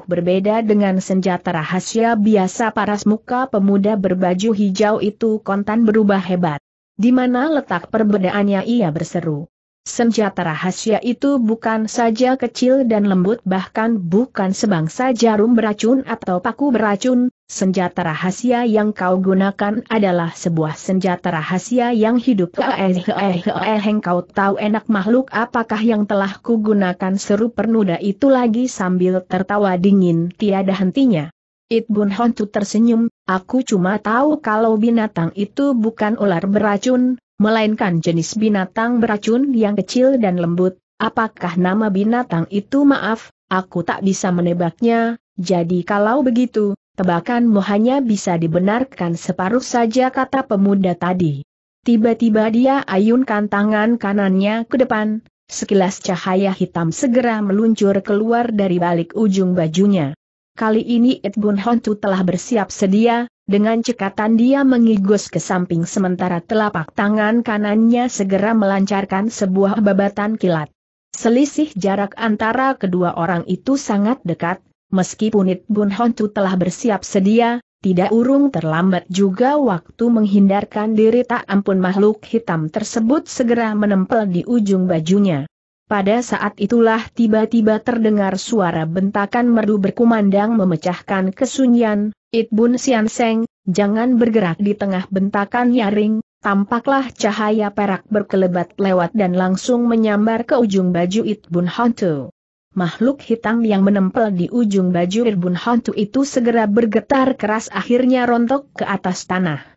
berbeda dengan senjata rahasia biasa paras muka pemuda berbaju hijau itu kontan berubah hebat. Di mana letak perbedaannya ia berseru. Senjata rahasia itu bukan saja kecil dan lembut bahkan bukan sebangsa jarum beracun atau paku beracun, senjata rahasia yang kau gunakan adalah sebuah senjata rahasia yang hidup eh kau tahu enak makhluk apakah yang telah kugunakan seru pernuda itu lagi sambil tertawa dingin tiada hentinya. It Bun Hontu tersenyum, aku cuma tahu kalau binatang itu bukan ular beracun, melainkan jenis binatang beracun yang kecil dan lembut. Apakah nama binatang itu maaf, aku tak bisa menebaknya, jadi kalau begitu, tebakanmu hanya bisa dibenarkan separuh saja kata pemuda tadi. Tiba-tiba dia ayunkan tangan kanannya ke depan, sekilas cahaya hitam segera meluncur keluar dari balik ujung bajunya. Kali ini Ed Bun Hontu telah bersiap sedia, dengan cekatan dia mengigus ke samping sementara telapak tangan kanannya segera melancarkan sebuah babatan kilat. Selisih jarak antara kedua orang itu sangat dekat, meskipun Ed Bun Hontu telah bersiap sedia, tidak urung terlambat juga waktu menghindarkan diri tak ampun makhluk hitam tersebut segera menempel di ujung bajunya. Pada saat itulah tiba-tiba terdengar suara bentakan merdu berkumandang memecahkan kesunyian, It Bun jangan bergerak di tengah bentakan nyaring, tampaklah cahaya perak berkelebat lewat dan langsung menyambar ke ujung baju It Bun Hantu. Makhluk hitam yang menempel di ujung baju Irbun Hantu itu segera bergetar keras akhirnya rontok ke atas tanah.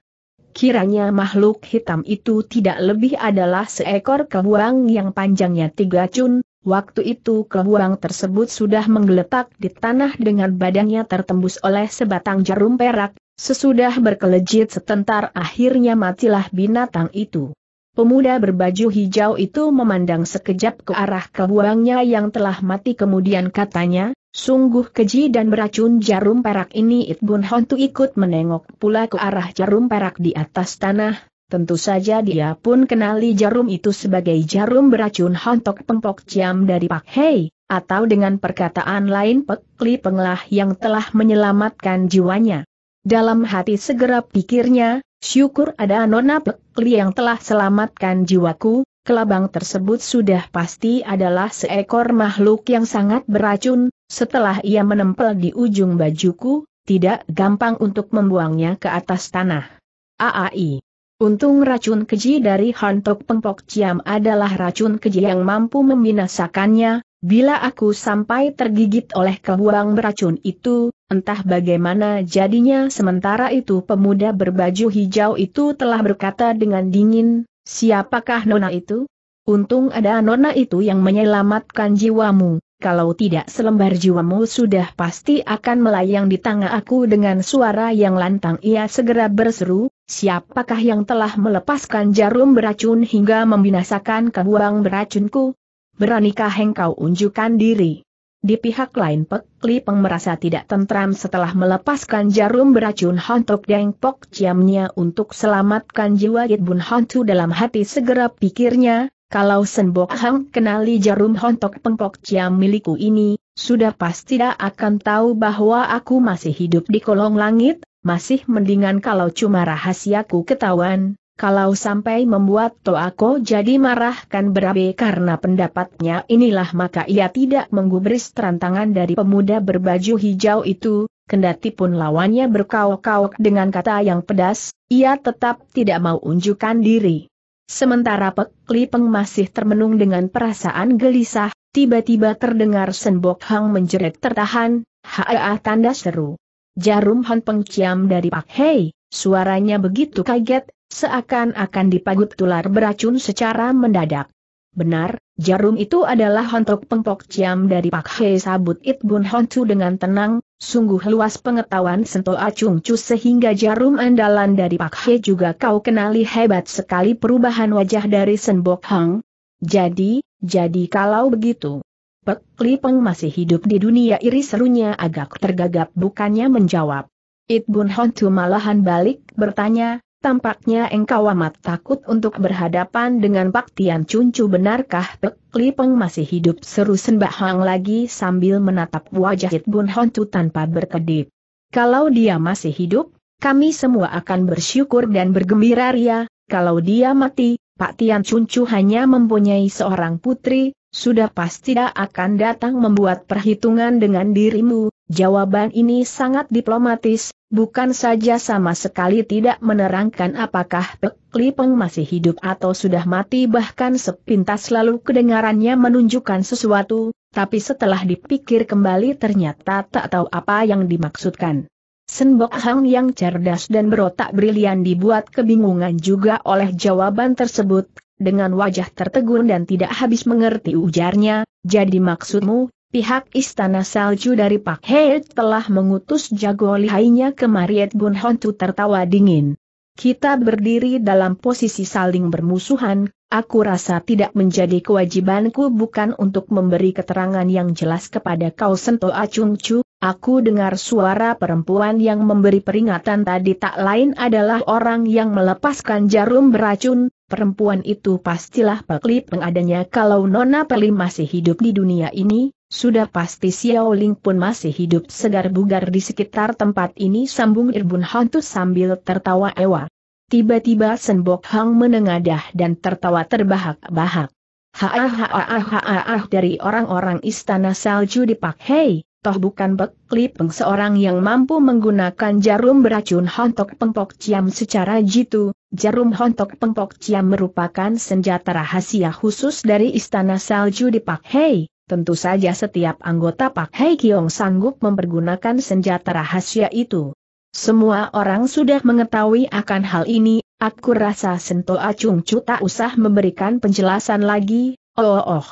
Kiranya makhluk hitam itu tidak lebih adalah seekor kebuang yang panjangnya tiga cun, waktu itu kebuang tersebut sudah menggeletak di tanah dengan badannya tertembus oleh sebatang jarum perak, sesudah berkelejit setentar akhirnya matilah binatang itu. Pemuda berbaju hijau itu memandang sekejap ke arah kebuangnya yang telah mati kemudian katanya, Sungguh keji dan beracun jarum perak ini It Bun ikut menengok pula ke arah jarum perak di atas tanah, tentu saja dia pun kenali jarum itu sebagai jarum beracun Hontok Pempok Ciam dari Pak Hei, atau dengan perkataan lain Pekli Penglah yang telah menyelamatkan jiwanya. Dalam hati segera pikirnya, syukur ada Nona Pekli yang telah selamatkan jiwaku, Kelabang tersebut sudah pasti adalah seekor makhluk yang sangat beracun, setelah ia menempel di ujung bajuku, tidak gampang untuk membuangnya ke atas tanah. AAI. Untung racun keji dari Hantok Pengpok Ciam adalah racun keji yang mampu membinasakannya, bila aku sampai tergigit oleh kebuang beracun itu, entah bagaimana jadinya sementara itu pemuda berbaju hijau itu telah berkata dengan dingin, siapakah nona itu? Untung ada nona itu yang menyelamatkan jiwamu, kalau tidak selembar jiwamu sudah pasti akan melayang di tangan aku dengan suara yang lantang ia segera berseru, siapakah yang telah melepaskan jarum beracun hingga membinasakan kebuang beracunku? Beranikah engkau unjukkan diri? Di pihak lain Pek Li merasa tidak tentram setelah melepaskan jarum beracun Hontok Deng Pok Ciamnya untuk selamatkan jiwa Yit Bun Hantu dalam hati segera pikirnya, kalau Senbok Hang kenali jarum hontok pengkok ciam milikku ini, sudah pasti tidak akan tahu bahwa aku masih hidup di kolong langit, masih mendingan kalau cuma rahasiaku ketahuan, kalau sampai membuat Toako jadi marah kan berabe karena pendapatnya inilah maka ia tidak menggubris terantangan dari pemuda berbaju hijau itu, kendati pun lawannya berkau-kauk dengan kata yang pedas, ia tetap tidak mau unjukkan diri. Sementara Pek Lipeng masih termenung dengan perasaan gelisah, tiba-tiba terdengar Senbok Hang menjerit tertahan, haa ah, tanda seru. Jarum Han pengciam dari Pak Hei, suaranya begitu kaget, seakan-akan dipagut tular beracun secara mendadak. Benar, jarum itu adalah hontok pengpok ciam dari Pak Hei sabut It Bun Hontu dengan tenang, Sungguh luas pengetahuan Sento Acung Cus sehingga jarum andalan dari Pak He juga kau kenali hebat sekali perubahan wajah dari Senbok Hang. Jadi, jadi kalau begitu. Pek Lipeng masih hidup di dunia iri serunya agak tergagap bukannya menjawab. It Bun Hon Tu malahan balik bertanya, Tampaknya engkau amat takut untuk berhadapan dengan Pak Tian Cuncu benarkah Pek Peng masih hidup seru Sembah Hang lagi sambil menatap wajah Hit Bun Honcu tanpa berkedip. Kalau dia masih hidup, kami semua akan bersyukur dan bergembira ria, kalau dia mati, Pak Tian Cuncu hanya mempunyai seorang putri, sudah pasti tidak akan datang membuat perhitungan dengan dirimu. Jawaban ini sangat diplomatis, bukan saja sama sekali tidak menerangkan apakah Pek Lipeng masih hidup atau sudah mati bahkan sepintas lalu kedengarannya menunjukkan sesuatu, tapi setelah dipikir kembali ternyata tak tahu apa yang dimaksudkan. Senbok Hang yang cerdas dan berotak brilian dibuat kebingungan juga oleh jawaban tersebut, dengan wajah tertegun dan tidak habis mengerti ujarnya, jadi maksudmu, pihak Istana Salju dari Pak Heid telah mengutus jago lihainya ke Mariet Bun Hontu tertawa dingin. Kita berdiri dalam posisi saling bermusuhan, aku rasa tidak menjadi kewajibanku bukan untuk memberi keterangan yang jelas kepada kau Sento Acungcu, aku dengar suara perempuan yang memberi peringatan tadi tak lain adalah orang yang melepaskan jarum beracun, perempuan itu pastilah Pekli pengadanya kalau Nona Peli masih hidup di dunia ini, sudah pasti Xiao Ling pun masih hidup segar bugar di sekitar tempat ini sambung Irbun Hantu sambil tertawa ewa. Tiba-tiba Senbok Hang menengadah dan tertawa terbahak-bahak. Haah dari orang-orang istana salju di Pak Hei, toh bukan beklip peng seorang yang mampu menggunakan jarum beracun hontok pengpok ciam secara jitu, Jarum hontok pengpok ciam merupakan senjata rahasia khusus dari Istana Salju di Pak Hei. Tentu saja setiap anggota Pak Hei Kiong sanggup mempergunakan senjata rahasia itu. Semua orang sudah mengetahui akan hal ini, aku rasa Sento Acung Cu tak usah memberikan penjelasan lagi, oh oh oh.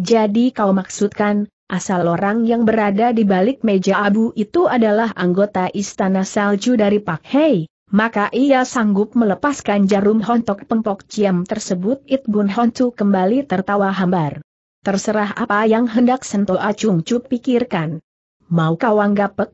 Jadi kau maksudkan, asal orang yang berada di balik meja abu itu adalah anggota Istana Salju dari Pak Hei? maka ia sanggup melepaskan jarum hontok pengpok ciam tersebut It Gun Hontu kembali tertawa hambar. Terserah apa yang hendak sentuh Acung cup pikirkan. Mau kau anggap Pek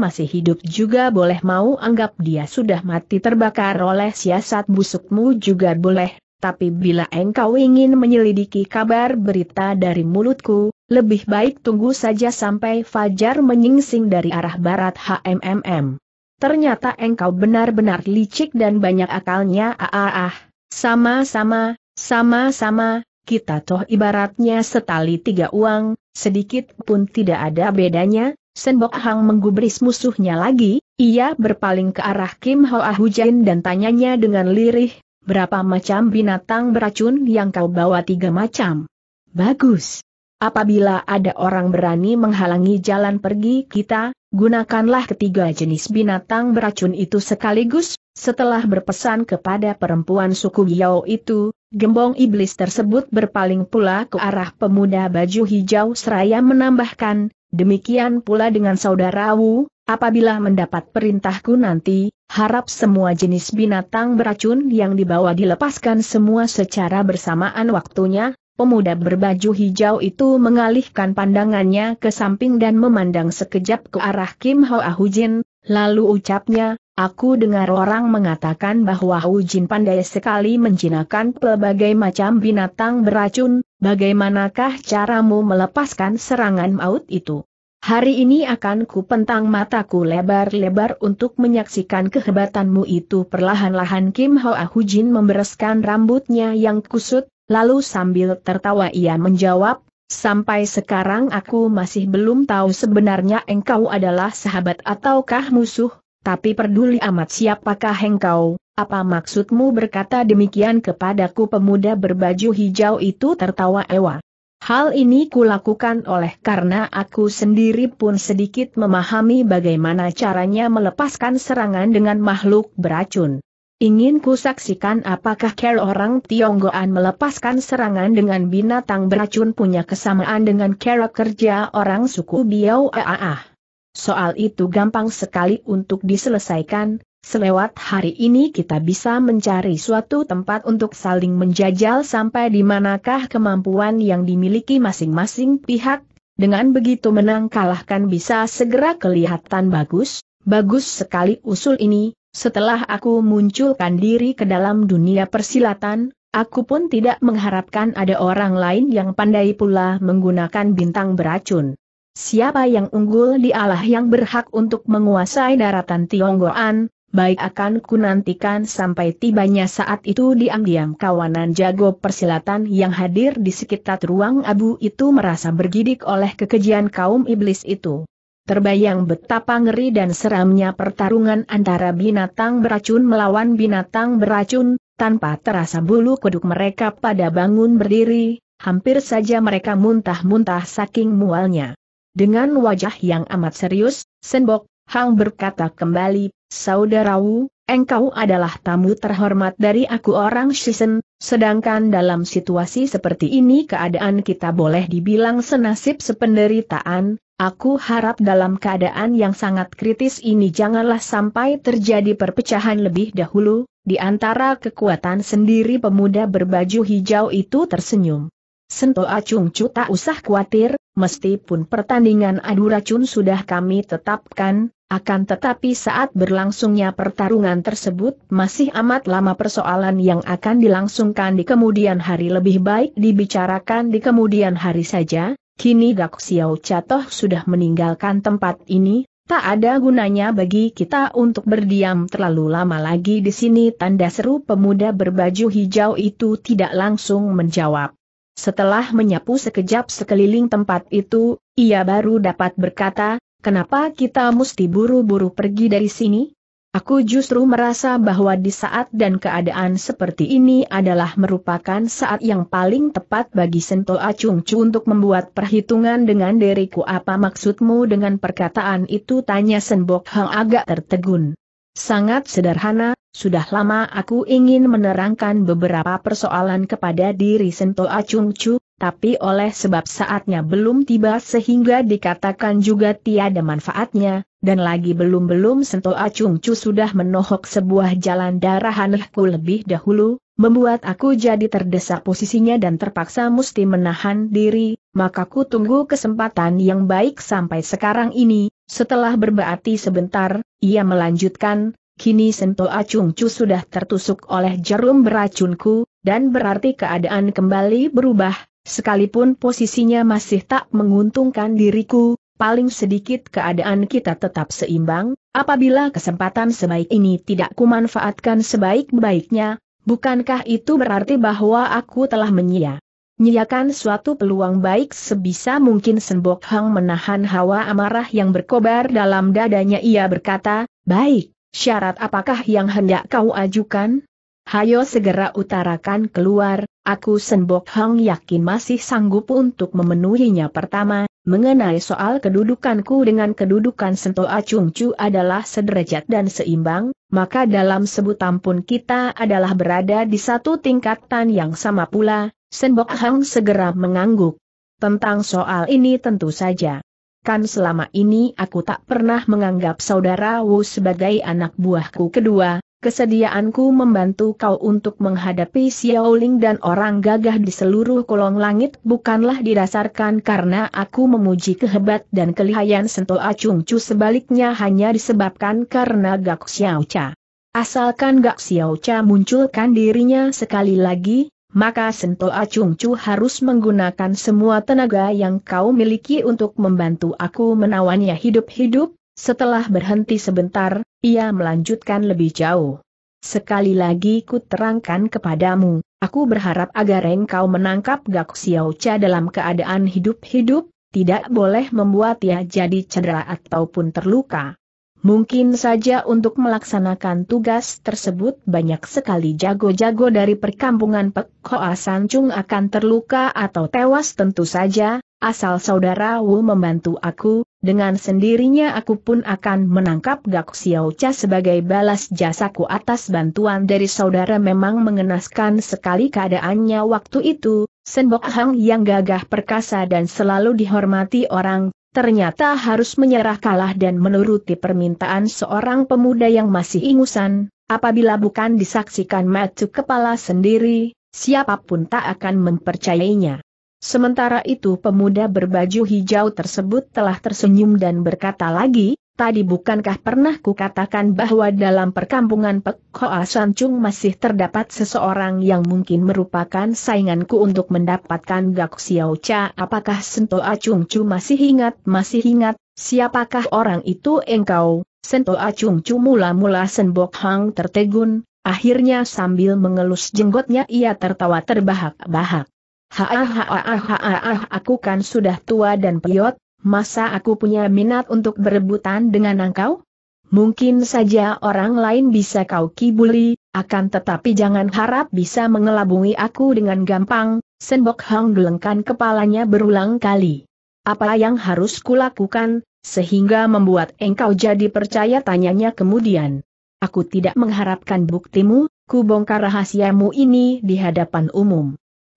masih hidup juga boleh mau anggap dia sudah mati terbakar oleh siasat busukmu juga boleh, tapi bila engkau ingin menyelidiki kabar berita dari mulutku, lebih baik tunggu saja sampai Fajar menyingsing dari arah barat HMMM. Ternyata engkau benar-benar licik dan banyak akalnya ah ah ah. Sama-sama, sama-sama, kita toh ibaratnya setali tiga uang, sedikit pun tidak ada bedanya, Senbok Hang menggubris musuhnya lagi, ia berpaling ke arah Kim Ho Hoa ah Hujain dan tanyanya dengan lirih, berapa macam binatang beracun yang kau bawa tiga macam? Bagus. Apabila ada orang berani menghalangi jalan pergi kita, Gunakanlah ketiga jenis binatang beracun itu sekaligus, setelah berpesan kepada perempuan suku Yao itu, gembong iblis tersebut berpaling pula ke arah pemuda baju hijau seraya menambahkan, demikian pula dengan saudara Wu, apabila mendapat perintahku nanti, harap semua jenis binatang beracun yang dibawa dilepaskan semua secara bersamaan waktunya, Pemuda berbaju hijau itu mengalihkan pandangannya ke samping dan memandang sekejap ke arah Kim Hoa Ahujin, lalu ucapnya, Aku dengar orang mengatakan bahwa Ahujin pandai sekali menjinakkan pelbagai macam binatang beracun, bagaimanakah caramu melepaskan serangan maut itu? Hari ini akan ku pentang mataku lebar-lebar untuk menyaksikan kehebatanmu itu perlahan-lahan Kim Hoa Ahujin membereskan rambutnya yang kusut, Lalu sambil tertawa ia menjawab, Sampai sekarang aku masih belum tahu sebenarnya engkau adalah sahabat ataukah musuh, tapi peduli amat siapakah engkau, apa maksudmu berkata demikian kepadaku pemuda berbaju hijau itu tertawa ewa. Hal ini kulakukan oleh karena aku sendiri pun sedikit memahami bagaimana caranya melepaskan serangan dengan makhluk beracun. Ingin kusaksikan apakah care orang Tionggoan melepaskan serangan dengan binatang beracun punya kesamaan dengan cara kerja orang suku Biau Aaah. Soal itu gampang sekali untuk diselesaikan, selewat hari ini kita bisa mencari suatu tempat untuk saling menjajal sampai di manakah kemampuan yang dimiliki masing-masing pihak, dengan begitu menang kalahkan bisa segera kelihatan bagus, bagus sekali usul ini, setelah aku munculkan diri ke dalam dunia persilatan, aku pun tidak mengharapkan ada orang lain yang pandai pula menggunakan bintang beracun. Siapa yang unggul di Allah yang berhak untuk menguasai daratan Tionggoan, baik akan ku nantikan sampai tibanya saat itu diam-diam kawanan jago persilatan yang hadir di sekitar ruang abu itu merasa bergidik oleh kekejian kaum iblis itu. Terbayang betapa ngeri dan seramnya pertarungan antara binatang beracun melawan binatang beracun, tanpa terasa bulu kuduk mereka pada bangun berdiri, hampir saja mereka muntah-muntah saking mualnya. Dengan wajah yang amat serius, Senbok, Hang berkata kembali, Saudara Wu, engkau adalah tamu terhormat dari aku orang Shisen, sedangkan dalam situasi seperti ini keadaan kita boleh dibilang senasib sependeritaan, Aku harap dalam keadaan yang sangat kritis ini janganlah sampai terjadi perpecahan lebih dahulu, di antara kekuatan sendiri pemuda berbaju hijau itu tersenyum. Sento Acung Cu tak usah khawatir, meskipun pertandingan adu racun sudah kami tetapkan, akan tetapi saat berlangsungnya pertarungan tersebut masih amat lama persoalan yang akan dilangsungkan di kemudian hari lebih baik dibicarakan di kemudian hari saja, Kini Gak Xiao Chatoh sudah meninggalkan tempat ini, tak ada gunanya bagi kita untuk berdiam terlalu lama lagi di sini tanda seru pemuda berbaju hijau itu tidak langsung menjawab. Setelah menyapu sekejap sekeliling tempat itu, ia baru dapat berkata, kenapa kita mesti buru-buru pergi dari sini? Aku justru merasa bahwa di saat dan keadaan seperti ini adalah merupakan saat yang paling tepat bagi Sento Acung Chu untuk membuat perhitungan dengan diriku apa maksudmu dengan perkataan itu tanya Senbok Hang agak tertegun. Sangat sederhana, sudah lama aku ingin menerangkan beberapa persoalan kepada diri Sento Acung Chu, tapi oleh sebab saatnya belum tiba sehingga dikatakan juga tiada manfaatnya, dan lagi belum-belum Sento Acung Cu sudah menohok sebuah jalan darah anehku lebih dahulu, membuat aku jadi terdesak posisinya dan terpaksa mesti menahan diri, maka ku tunggu kesempatan yang baik sampai sekarang ini, setelah berbaati sebentar, ia melanjutkan, Kini Sento Acung Cu sudah tertusuk oleh jarum beracunku, dan berarti keadaan kembali berubah, sekalipun posisinya masih tak menguntungkan diriku, paling sedikit keadaan kita tetap seimbang, apabila kesempatan sebaik ini tidak kumanfaatkan sebaik-baiknya, bukankah itu berarti bahwa aku telah menyia? Nyiakan suatu peluang baik sebisa mungkin Senbok Hang menahan hawa amarah yang berkobar dalam dadanya ia berkata, baik, syarat apakah yang hendak kau ajukan? Hayo segera utarakan keluar, aku Senbok Hang yakin masih sanggup untuk memenuhinya pertama, mengenai soal kedudukanku dengan kedudukan Sento Acung Chu adalah sederajat dan seimbang, maka dalam sebutan pun kita adalah berada di satu tingkatan yang sama pula, Senbok Hang segera mengangguk. Tentang soal ini tentu saja. Kan selama ini aku tak pernah menganggap saudara Wu sebagai anak buahku kedua, kesediaanku membantu kau untuk menghadapi Xiaoling dan orang gagah di seluruh kolong langit bukanlah didasarkan karena aku memuji kehebat dan kelihayan Sento Acung Chu sebaliknya hanya disebabkan karena Gak Xiao Cha. Asalkan Gak Xiao Cha munculkan dirinya sekali lagi, maka Sento Acung Chu harus menggunakan semua tenaga yang kau miliki untuk membantu aku menawannya hidup-hidup, setelah berhenti sebentar, ia melanjutkan lebih jauh. Sekali lagi ku terangkan kepadamu, aku berharap agar engkau menangkap Gak Xiao Cha dalam keadaan hidup-hidup, tidak boleh membuat ia jadi cedera ataupun terluka. Mungkin saja untuk melaksanakan tugas tersebut banyak sekali jago-jago dari perkampungan Pek Hoa Sancung akan terluka atau tewas tentu saja, Asal saudara Wu membantu aku, dengan sendirinya aku pun akan menangkap Gak Xiao Cha sebagai balas jasaku atas bantuan dari saudara memang mengenaskan sekali keadaannya waktu itu, Senbok Hang yang gagah perkasa dan selalu dihormati orang, ternyata harus menyerah kalah dan menuruti permintaan seorang pemuda yang masih ingusan, apabila bukan disaksikan matu kepala sendiri, siapapun tak akan mempercayainya. Sementara itu pemuda berbaju hijau tersebut telah tersenyum dan berkata lagi, tadi bukankah pernah kukatakan bahwa dalam perkampungan Pek Hoa Sancung masih terdapat seseorang yang mungkin merupakan sainganku untuk mendapatkan Gak Xiao Cha apakah Sento Acung Chu masih ingat masih ingat, siapakah orang itu engkau, Sento Acung Chu mula-mula Senbok Hang tertegun, akhirnya sambil mengelus jenggotnya ia tertawa terbahak-bahak. Hahaha, aku kan sudah tua dan peyot, masa aku punya minat untuk berebutan dengan engkau? Mungkin saja orang lain bisa kau kibuli, akan tetapi jangan harap bisa mengelabui aku dengan gampang, Senbok Hang gelengkan kepalanya berulang kali. Apa yang harus kulakukan, sehingga membuat engkau jadi percaya tanyanya kemudian. Aku tidak mengharapkan buktimu, ku bongkar rahasiamu ini di hadapan umum.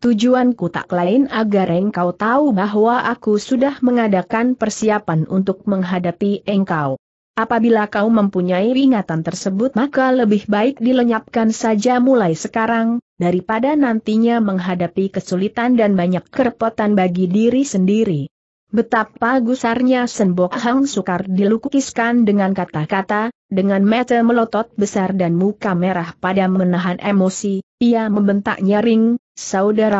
Tujuanku tak lain agar engkau tahu bahwa aku sudah mengadakan persiapan untuk menghadapi engkau. Apabila kau mempunyai ingatan tersebut maka lebih baik dilenyapkan saja mulai sekarang, daripada nantinya menghadapi kesulitan dan banyak kerepotan bagi diri sendiri. Betapa gusarnya senbok Hang Sukar dilukiskan dengan kata-kata, dengan mata melotot besar dan muka merah pada menahan emosi, ia membentak nyaring,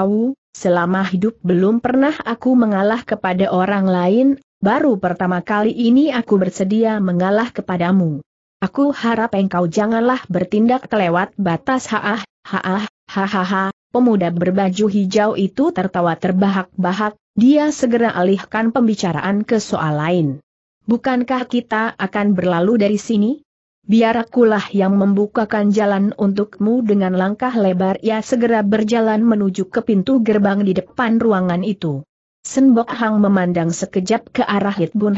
Wu, selama hidup belum pernah aku mengalah kepada orang lain, baru pertama kali ini aku bersedia mengalah kepadamu. Aku harap engkau janganlah bertindak kelewat batas haah, haah, hahaha, Pemuda berbaju hijau itu tertawa terbahak-bahak, dia segera alihkan pembicaraan ke soal lain. Bukankah kita akan berlalu dari sini? Biar akulah yang membukakan jalan untukmu dengan langkah lebar ia segera berjalan menuju ke pintu gerbang di depan ruangan itu. Senbok Hang memandang sekejap ke arah Hit Bun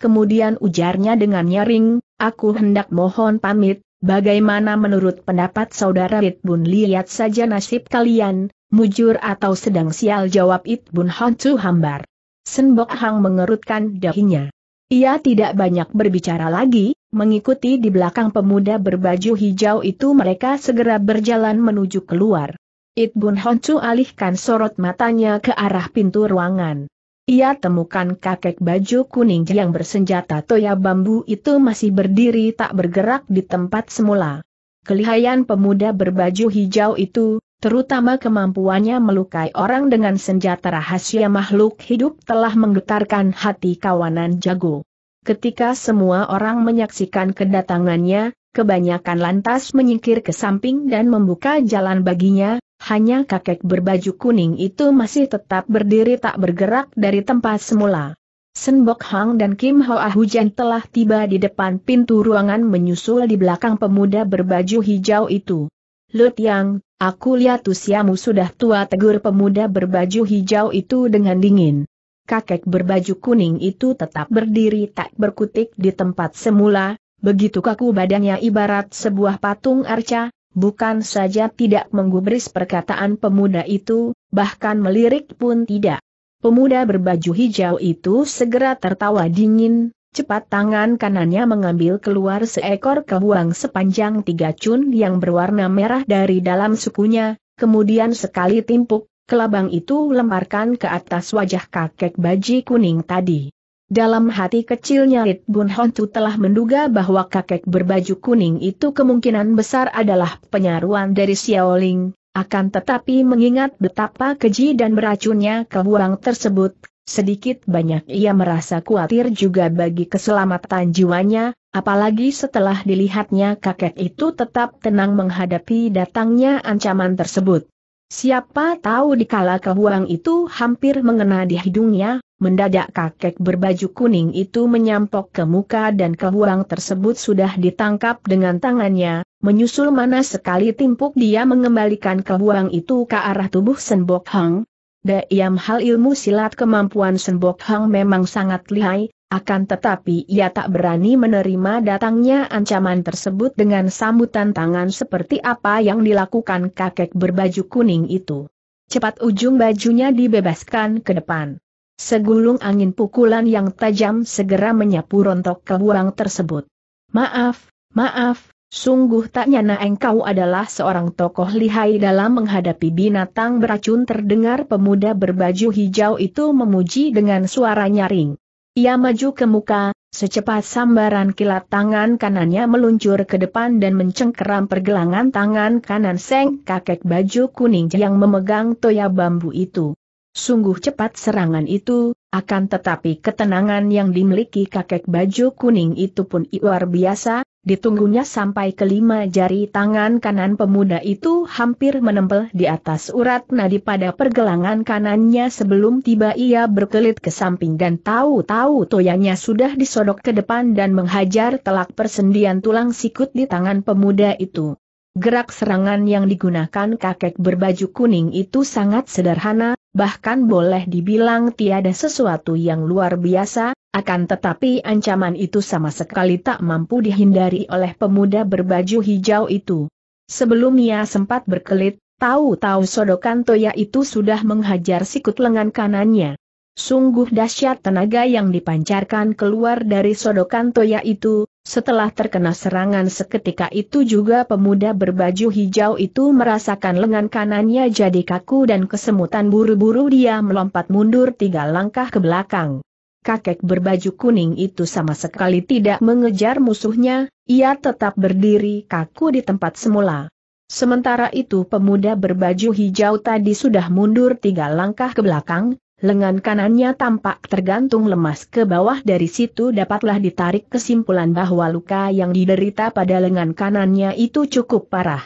kemudian ujarnya dengan nyaring, aku hendak mohon pamit, Bagaimana menurut pendapat saudara Itbun lihat saja nasib kalian, mujur atau sedang sial jawab Itbun Bun hambar. Senbok Hang mengerutkan dahinya. Ia tidak banyak berbicara lagi, mengikuti di belakang pemuda berbaju hijau itu mereka segera berjalan menuju keluar. Itbun Bun alihkan sorot matanya ke arah pintu ruangan ia temukan kakek baju kuning yang bersenjata toya bambu itu masih berdiri tak bergerak di tempat semula. Kelihayan pemuda berbaju hijau itu, terutama kemampuannya melukai orang dengan senjata rahasia makhluk hidup telah menggetarkan hati kawanan jago. Ketika semua orang menyaksikan kedatangannya, kebanyakan lantas menyingkir ke samping dan membuka jalan baginya, hanya kakek berbaju kuning itu masih tetap berdiri tak bergerak dari tempat semula. Senbok Hang dan Kim Ho Ah Hujan telah tiba di depan pintu ruangan menyusul di belakang pemuda berbaju hijau itu. Lut Yang, aku lihat usiamu sudah tua tegur pemuda berbaju hijau itu dengan dingin. Kakek berbaju kuning itu tetap berdiri tak berkutik di tempat semula, begitu kaku badannya ibarat sebuah patung arca, bukan saja tidak menggubris perkataan pemuda itu, bahkan melirik pun tidak. Pemuda berbaju hijau itu segera tertawa dingin, cepat tangan kanannya mengambil keluar seekor kebuang sepanjang tiga cun yang berwarna merah dari dalam sukunya, kemudian sekali timpuk, kelabang itu lemparkan ke atas wajah kakek baji kuning tadi. Dalam hati kecilnya Rit Bun Hontu telah menduga bahwa kakek berbaju kuning itu kemungkinan besar adalah penyaruan dari Xiaoling, akan tetapi mengingat betapa keji dan beracunnya kebuang tersebut, sedikit banyak ia merasa khawatir juga bagi keselamatan jiwanya, apalagi setelah dilihatnya kakek itu tetap tenang menghadapi datangnya ancaman tersebut. Siapa tahu dikala kebuang itu hampir mengena di hidungnya, Mendadak kakek berbaju kuning itu menyampok ke muka dan kebuang tersebut sudah ditangkap dengan tangannya, menyusul mana sekali timpuk dia mengembalikan kebuang itu ke arah tubuh Senbok Hang. Dalam hal ilmu silat kemampuan Senbok Hang memang sangat lihai, akan tetapi ia tak berani menerima datangnya ancaman tersebut dengan sambutan tangan seperti apa yang dilakukan kakek berbaju kuning itu. Cepat ujung bajunya dibebaskan ke depan. Segulung angin pukulan yang tajam segera menyapu rontok ke tersebut. Maaf, maaf, sungguh tak nyana engkau adalah seorang tokoh lihai dalam menghadapi binatang beracun terdengar pemuda berbaju hijau itu memuji dengan suara nyaring. Ia maju ke muka, Secepat sambaran kilat tangan kanannya meluncur ke depan dan mencengkeram pergelangan tangan kanan Seng kakek baju kuning yang memegang toya bambu itu. Sungguh cepat serangan itu, akan tetapi ketenangan yang dimiliki kakek baju kuning itu pun luar biasa, ditunggunya sampai kelima jari tangan kanan pemuda itu hampir menempel di atas urat nadi pada pergelangan kanannya sebelum tiba ia berkelit ke samping dan tahu-tahu toyanya sudah disodok ke depan dan menghajar telak persendian tulang sikut di tangan pemuda itu. Gerak serangan yang digunakan kakek berbaju kuning itu sangat sederhana, bahkan boleh dibilang tiada sesuatu yang luar biasa, akan tetapi ancaman itu sama sekali tak mampu dihindari oleh pemuda berbaju hijau itu. Sebelum ia sempat berkelit, tahu-tahu sodokan Toya itu sudah menghajar sikut lengan kanannya. Sungguh dahsyat tenaga yang dipancarkan keluar dari sodokan Toya itu, setelah terkena serangan seketika itu juga pemuda berbaju hijau itu merasakan lengan kanannya jadi kaku dan kesemutan buru-buru dia melompat mundur tiga langkah ke belakang. Kakek berbaju kuning itu sama sekali tidak mengejar musuhnya, ia tetap berdiri kaku di tempat semula. Sementara itu pemuda berbaju hijau tadi sudah mundur tiga langkah ke belakang, lengan kanannya tampak tergantung lemas ke bawah dari situ dapatlah ditarik kesimpulan bahwa luka yang diderita pada lengan kanannya itu cukup parah.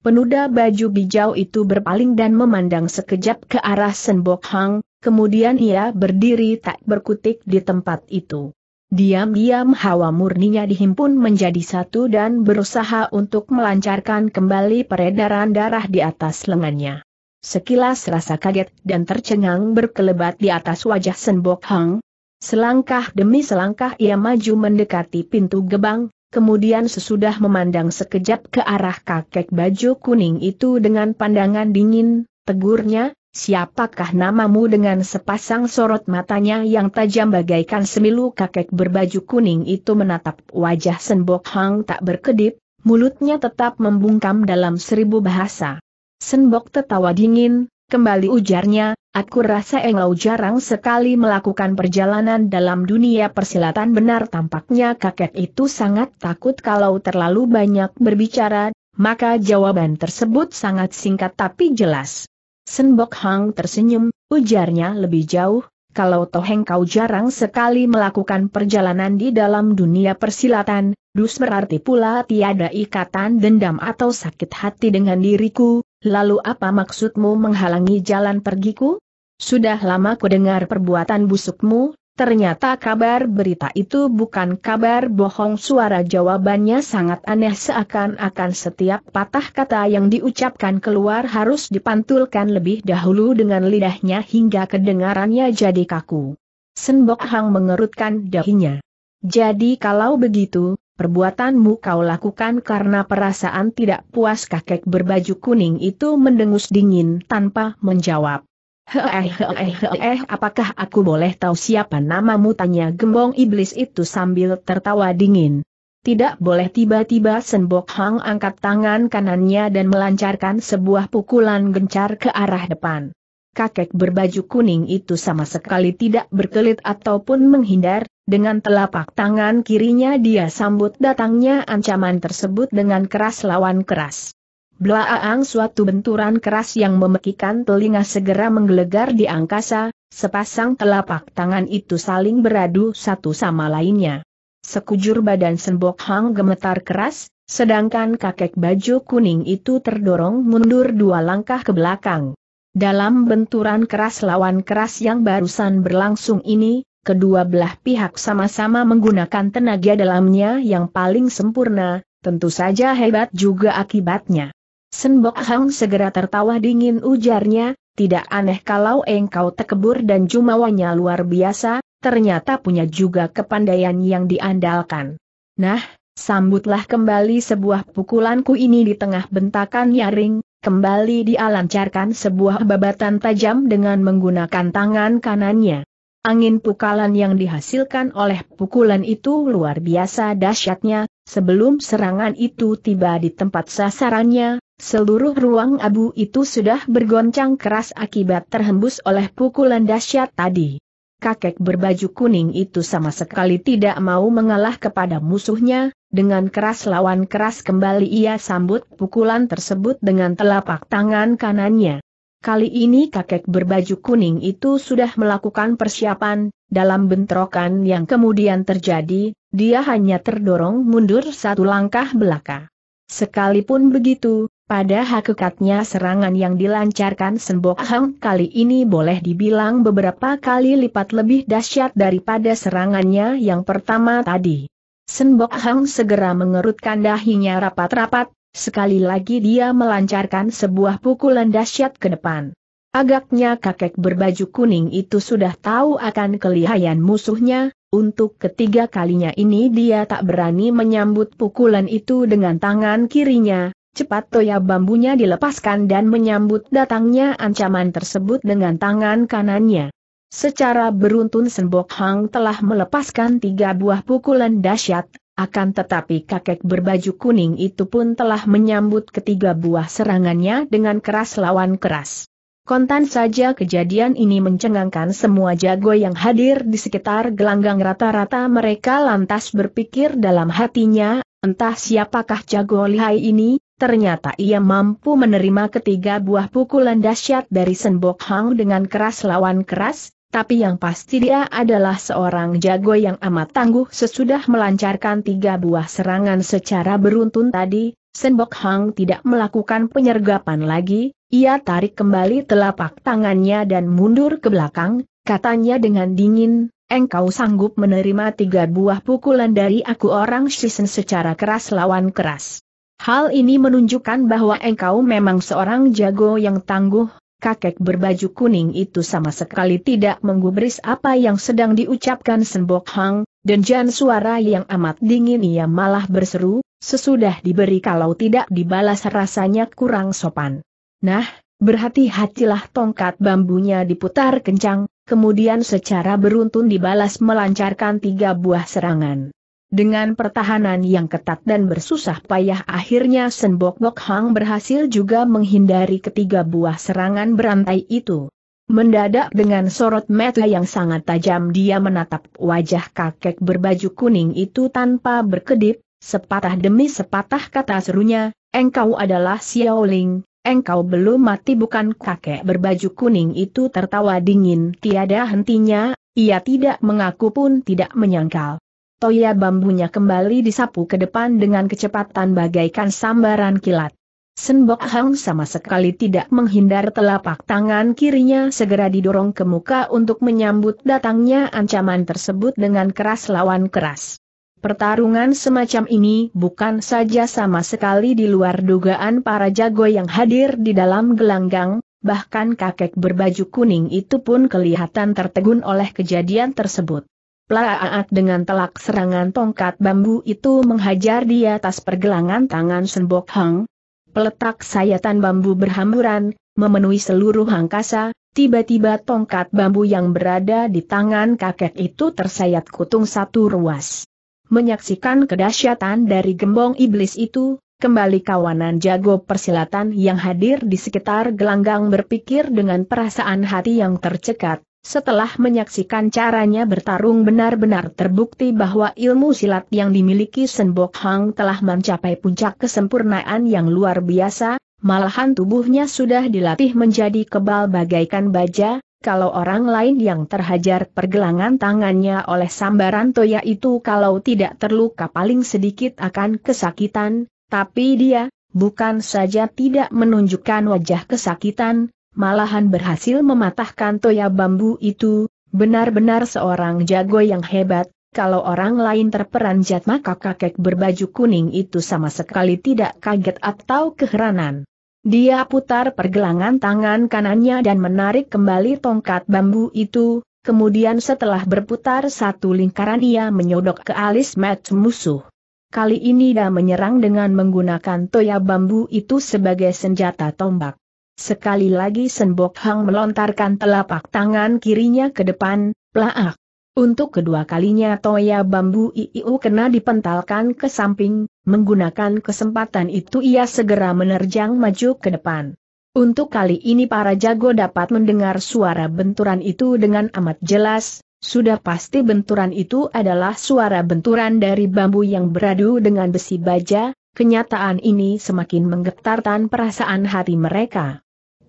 Penuda baju bijau itu berpaling dan memandang sekejap ke arah Senbok Hang, kemudian ia berdiri tak berkutik di tempat itu. Diam-diam hawa murninya dihimpun menjadi satu dan berusaha untuk melancarkan kembali peredaran darah di atas lengannya. Sekilas rasa kaget dan tercengang berkelebat di atas wajah Senbok Hang. Selangkah demi selangkah ia maju mendekati pintu gebang, kemudian sesudah memandang sekejap ke arah kakek baju kuning itu dengan pandangan dingin, tegurnya, siapakah namamu dengan sepasang sorot matanya yang tajam bagaikan semilu kakek berbaju kuning itu menatap wajah Senbok Hang tak berkedip, mulutnya tetap membungkam dalam seribu bahasa. Senbok tertawa dingin, kembali ujarnya, aku rasa engkau jarang sekali melakukan perjalanan dalam dunia persilatan benar tampaknya kakek itu sangat takut kalau terlalu banyak berbicara, maka jawaban tersebut sangat singkat tapi jelas. Senbok Hang tersenyum, ujarnya lebih jauh, kalau Toheng kau jarang sekali melakukan perjalanan di dalam dunia persilatan, dus berarti pula tiada ikatan dendam atau sakit hati dengan diriku, lalu apa maksudmu menghalangi jalan pergiku? Sudah lama ku dengar perbuatan busukmu, Ternyata kabar berita itu bukan kabar bohong suara jawabannya sangat aneh seakan-akan setiap patah kata yang diucapkan keluar harus dipantulkan lebih dahulu dengan lidahnya hingga kedengarannya jadi kaku. Senbok Hang mengerutkan dahinya. Jadi kalau begitu, perbuatanmu kau lakukan karena perasaan tidak puas kakek berbaju kuning itu mendengus dingin tanpa menjawab eh, apakah aku boleh tahu siapa namamu tanya gembong iblis itu sambil tertawa dingin. Tidak boleh tiba-tiba Senbok Hang angkat tangan kanannya dan melancarkan sebuah pukulan gencar ke arah depan. Kakek berbaju kuning itu sama sekali tidak berkelit ataupun menghindar, dengan telapak tangan kirinya dia sambut datangnya ancaman tersebut dengan keras lawan keras. Blaaang suatu benturan keras yang memekikan telinga segera menggelegar di angkasa, sepasang telapak tangan itu saling beradu satu sama lainnya. Sekujur badan Senbok Hang gemetar keras, sedangkan kakek baju kuning itu terdorong mundur dua langkah ke belakang. Dalam benturan keras lawan keras yang barusan berlangsung ini, kedua belah pihak sama-sama menggunakan tenaga dalamnya yang paling sempurna, tentu saja hebat juga akibatnya. Senbok Hang segera tertawa dingin ujarnya, tidak aneh kalau engkau tekebur dan jumawanya luar biasa, ternyata punya juga kepandaian yang diandalkan. Nah, sambutlah kembali sebuah pukulanku ini di tengah bentakan Yaring, kembali dialancarkan sebuah babatan tajam dengan menggunakan tangan kanannya. Angin pukalan yang dihasilkan oleh pukulan itu luar biasa dahsyatnya, sebelum serangan itu tiba di tempat sasarannya, Seluruh ruang abu itu sudah bergoncang keras akibat terhembus oleh pukulan dahsyat tadi. Kakek berbaju kuning itu sama sekali tidak mau mengalah kepada musuhnya, dengan keras lawan keras kembali ia sambut pukulan tersebut dengan telapak tangan kanannya. Kali ini kakek berbaju kuning itu sudah melakukan persiapan, dalam bentrokan yang kemudian terjadi, dia hanya terdorong mundur satu langkah belaka. Sekalipun begitu, pada hakikatnya serangan yang dilancarkan Sembok Hang kali ini boleh dibilang beberapa kali lipat lebih dahsyat daripada serangannya yang pertama tadi. Sembok Hang segera mengerutkan dahinya rapat-rapat, sekali lagi dia melancarkan sebuah pukulan dahsyat ke depan. Agaknya kakek berbaju kuning itu sudah tahu akan kelihayan musuhnya, untuk ketiga kalinya ini dia tak berani menyambut pukulan itu dengan tangan kirinya, Cepat toya bambunya dilepaskan dan menyambut datangnya ancaman tersebut dengan tangan kanannya. Secara beruntun Senbok Hang telah melepaskan tiga buah pukulan dahsyat, akan tetapi kakek berbaju kuning itu pun telah menyambut ketiga buah serangannya dengan keras lawan keras. Kontan saja kejadian ini mencengangkan semua jago yang hadir di sekitar gelanggang rata-rata mereka lantas berpikir dalam hatinya, entah siapakah jago lihai ini, ternyata ia mampu menerima ketiga buah pukulan dahsyat dari Senbok Hang dengan keras lawan keras, tapi yang pasti dia adalah seorang jago yang amat tangguh sesudah melancarkan tiga buah serangan secara beruntun tadi, Senbok Hang tidak melakukan penyergapan lagi, ia tarik kembali telapak tangannya dan mundur ke belakang, katanya dengan dingin, engkau sanggup menerima tiga buah pukulan dari aku orang Shisen secara keras lawan keras. Hal ini menunjukkan bahwa engkau memang seorang jago yang tangguh, kakek berbaju kuning itu sama sekali tidak menggubris apa yang sedang diucapkan Senbok Hang, dan jan suara yang amat dingin ia malah berseru, sesudah diberi kalau tidak dibalas rasanya kurang sopan. Nah, berhati-hatilah tongkat bambunya diputar kencang, kemudian secara beruntun dibalas melancarkan tiga buah serangan. Dengan pertahanan yang ketat dan bersusah payah akhirnya Senbok Bok Hang berhasil juga menghindari ketiga buah serangan berantai itu. Mendadak dengan sorot mata yang sangat tajam dia menatap wajah kakek berbaju kuning itu tanpa berkedip, sepatah demi sepatah kata serunya, engkau adalah Xiaoling, engkau belum mati bukan kakek berbaju kuning itu tertawa dingin tiada hentinya, ia tidak mengaku pun tidak menyangkal toya bambunya kembali disapu ke depan dengan kecepatan bagaikan sambaran kilat. Senbok Hang sama sekali tidak menghindar telapak tangan kirinya segera didorong ke muka untuk menyambut datangnya ancaman tersebut dengan keras lawan keras. Pertarungan semacam ini bukan saja sama sekali di luar dugaan para jago yang hadir di dalam gelanggang, bahkan kakek berbaju kuning itu pun kelihatan tertegun oleh kejadian tersebut. Plaat dengan telak serangan tongkat bambu itu menghajar di atas pergelangan tangan Senbok Hang. Peletak sayatan bambu berhamburan, memenuhi seluruh angkasa, tiba-tiba tongkat bambu yang berada di tangan kakek itu tersayat kutung satu ruas. Menyaksikan kedahsyatan dari gembong iblis itu, kembali kawanan jago persilatan yang hadir di sekitar gelanggang berpikir dengan perasaan hati yang tercekat. Setelah menyaksikan caranya bertarung benar-benar terbukti bahwa ilmu silat yang dimiliki Senbok Hang telah mencapai puncak kesempurnaan yang luar biasa, malahan tubuhnya sudah dilatih menjadi kebal bagaikan baja, kalau orang lain yang terhajar pergelangan tangannya oleh sambaran toya itu kalau tidak terluka paling sedikit akan kesakitan, tapi dia, bukan saja tidak menunjukkan wajah kesakitan, malahan berhasil mematahkan toya bambu itu, benar-benar seorang jago yang hebat, kalau orang lain terperanjat maka kakek berbaju kuning itu sama sekali tidak kaget atau keheranan. Dia putar pergelangan tangan kanannya dan menarik kembali tongkat bambu itu, Kemudian setelah berputar satu lingkaran ia menyodok ke alis match musuh. Kali ini dia menyerang dengan menggunakan toya bambu itu sebagai senjata tombak. Sekali lagi Senbok Hang melontarkan telapak tangan kirinya ke depan, plaak. Untuk kedua kalinya Toya Bambu Iiu kena dipentalkan ke samping, menggunakan kesempatan itu ia segera menerjang maju ke depan. Untuk kali ini para jago dapat mendengar suara benturan itu dengan amat jelas, sudah pasti benturan itu adalah suara benturan dari bambu yang beradu dengan besi baja, kenyataan ini semakin menggetarkan perasaan hati mereka.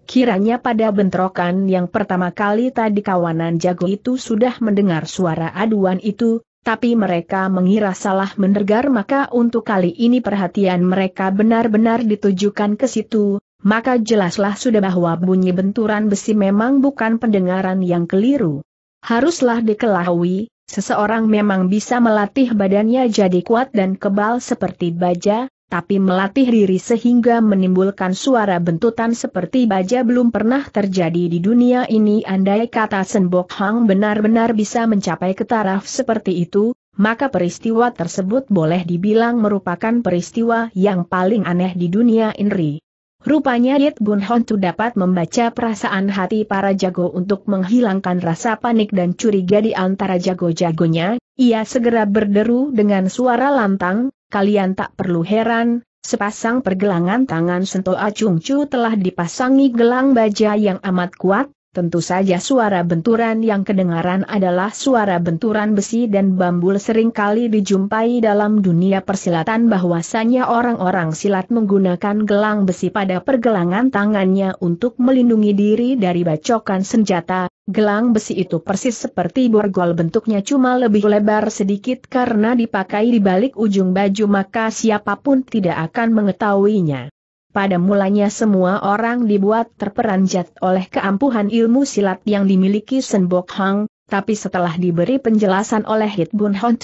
Kiranya pada bentrokan yang pertama kali tadi kawanan jago itu sudah mendengar suara aduan itu, tapi mereka mengira salah mendengar maka untuk kali ini perhatian mereka benar-benar ditujukan ke situ, maka jelaslah sudah bahwa bunyi benturan besi memang bukan pendengaran yang keliru. Haruslah dikelahui, seseorang memang bisa melatih badannya jadi kuat dan kebal seperti baja, tapi melatih diri sehingga menimbulkan suara bentutan seperti baja belum pernah terjadi di dunia ini andai kata Senbok Hang benar-benar bisa mencapai ketaraf seperti itu, maka peristiwa tersebut boleh dibilang merupakan peristiwa yang paling aneh di dunia ini. Rupanya Yit Bun Hon Tu dapat membaca perasaan hati para jago untuk menghilangkan rasa panik dan curiga di antara jago-jagonya, ia segera berderu dengan suara lantang, kalian tak perlu heran, sepasang pergelangan tangan Sento Acung Chu telah dipasangi gelang baja yang amat kuat, Tentu saja suara benturan yang kedengaran adalah suara benturan besi dan bambu. seringkali dijumpai dalam dunia persilatan bahwasanya orang-orang silat menggunakan gelang besi pada pergelangan tangannya untuk melindungi diri dari bacokan senjata, Gelang besi itu persis seperti borgol bentuknya cuma lebih lebar sedikit karena dipakai di balik ujung baju maka siapapun tidak akan mengetahuinya. Pada mulanya semua orang dibuat terperanjat oleh keampuhan ilmu silat yang dimiliki Senbok Hang, tapi setelah diberi penjelasan oleh Hit Bun Hon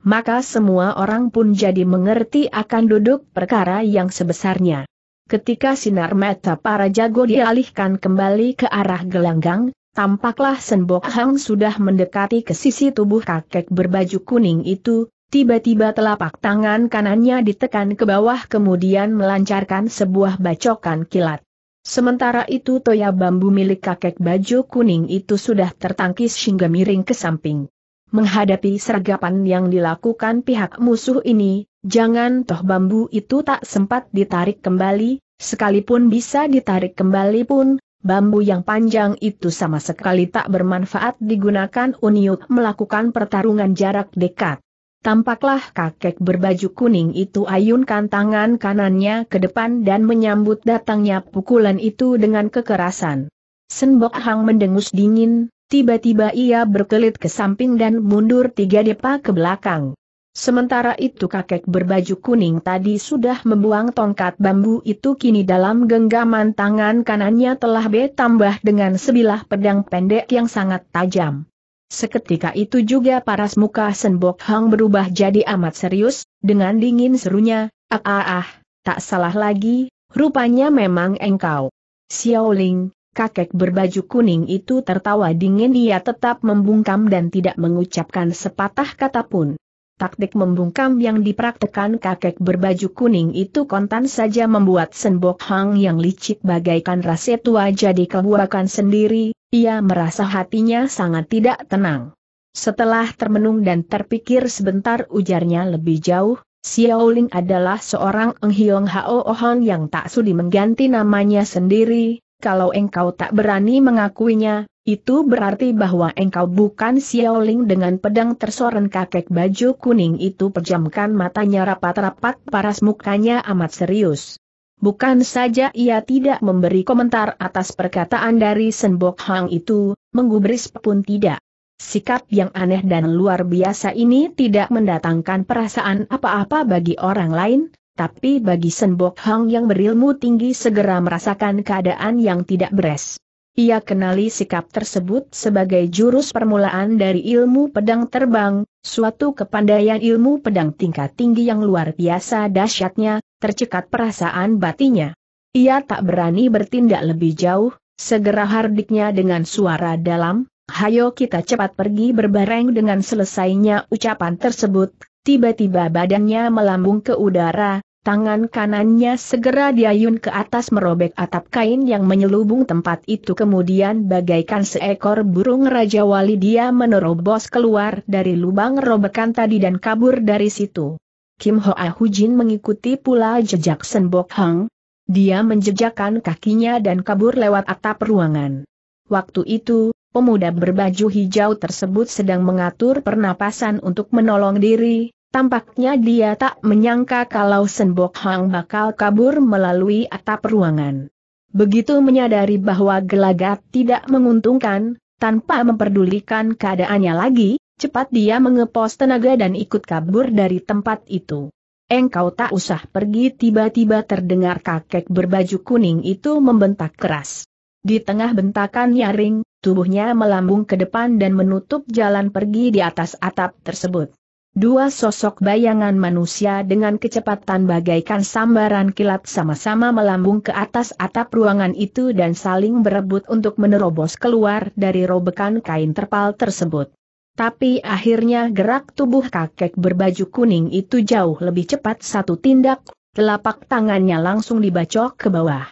maka semua orang pun jadi mengerti akan duduk perkara yang sebesarnya. Ketika sinar mata para jago dialihkan kembali ke arah gelanggang, Tampaklah Senbok Hang sudah mendekati ke sisi tubuh kakek berbaju kuning itu, tiba-tiba telapak tangan kanannya ditekan ke bawah kemudian melancarkan sebuah bacokan kilat. Sementara itu toya bambu milik kakek baju kuning itu sudah tertangkis hingga miring ke samping. Menghadapi sergapan yang dilakukan pihak musuh ini, jangan toh bambu itu tak sempat ditarik kembali, sekalipun bisa ditarik kembali pun, bambu yang panjang itu sama sekali tak bermanfaat digunakan Uniuk melakukan pertarungan jarak dekat. Tampaklah kakek berbaju kuning itu ayunkan tangan kanannya ke depan dan menyambut datangnya pukulan itu dengan kekerasan. Senbok Hang mendengus dingin, tiba-tiba ia berkelit ke samping dan mundur tiga depa ke belakang. Sementara itu kakek berbaju kuning tadi sudah membuang tongkat bambu itu kini dalam genggaman tangan kanannya telah bertambah dengan sebilah pedang pendek yang sangat tajam. Seketika itu juga paras muka Senbok Hang berubah jadi amat serius, dengan dingin serunya, ah ah ah, tak salah lagi, rupanya memang engkau. Xiaoling, kakek berbaju kuning itu tertawa dingin ia tetap membungkam dan tidak mengucapkan sepatah kata pun. Taktik membungkam yang dipraktekan kakek berbaju kuning itu kontan saja membuat Senbok Hang yang licik bagaikan rasa tua jadi kebuakan sendiri, ia merasa hatinya sangat tidak tenang. Setelah termenung dan terpikir sebentar ujarnya lebih jauh, Xiao Ling adalah seorang Eng Hiong Hao Ohon yang tak sudi mengganti namanya sendiri, kalau engkau tak berani mengakuinya, itu berarti bahwa engkau bukan Xiaoling dengan pedang tersoren kakek baju kuning itu pejamkan matanya rapat-rapat paras mukanya amat serius. Bukan saja ia tidak memberi komentar atas perkataan dari Senbok Hang itu, menggubris pun tidak. Sikap yang aneh dan luar biasa ini tidak mendatangkan perasaan apa-apa bagi orang lain, tapi bagi Senbok Hang yang berilmu tinggi segera merasakan keadaan yang tidak beres. Ia kenali sikap tersebut sebagai jurus permulaan dari ilmu pedang terbang, suatu kepandaian ilmu pedang tingkat tinggi yang luar biasa dahsyatnya, tercekat perasaan batinya. Ia tak berani bertindak lebih jauh, segera hardiknya dengan suara dalam, hayo kita cepat pergi berbareng dengan selesainya ucapan tersebut, tiba-tiba badannya melambung ke udara, Tangan kanannya segera diayun ke atas merobek atap kain yang menyelubung tempat itu kemudian bagaikan seekor burung Raja Wali dia menerobos keluar dari lubang robekan tadi dan kabur dari situ. Kim Ho Hoa Jin mengikuti pula jejak Senbok Hang. Dia menjejakkan kakinya dan kabur lewat atap ruangan. Waktu itu, pemuda berbaju hijau tersebut sedang mengatur pernapasan untuk menolong diri, Tampaknya dia tak menyangka kalau Senbok Hang bakal kabur melalui atap ruangan. Begitu menyadari bahwa gelagat tidak menguntungkan, tanpa memperdulikan keadaannya lagi, cepat dia mengepos tenaga dan ikut kabur dari tempat itu. Engkau tak usah pergi tiba-tiba terdengar kakek berbaju kuning itu membentak keras. Di tengah bentakan nyaring, tubuhnya melambung ke depan dan menutup jalan pergi di atas atap tersebut. Dua sosok bayangan manusia dengan kecepatan bagaikan sambaran kilat sama-sama melambung ke atas atap ruangan itu dan saling berebut untuk menerobos keluar dari robekan kain terpal tersebut. Tapi akhirnya gerak tubuh kakek berbaju kuning itu jauh lebih cepat satu tindak, telapak tangannya langsung dibacok ke bawah.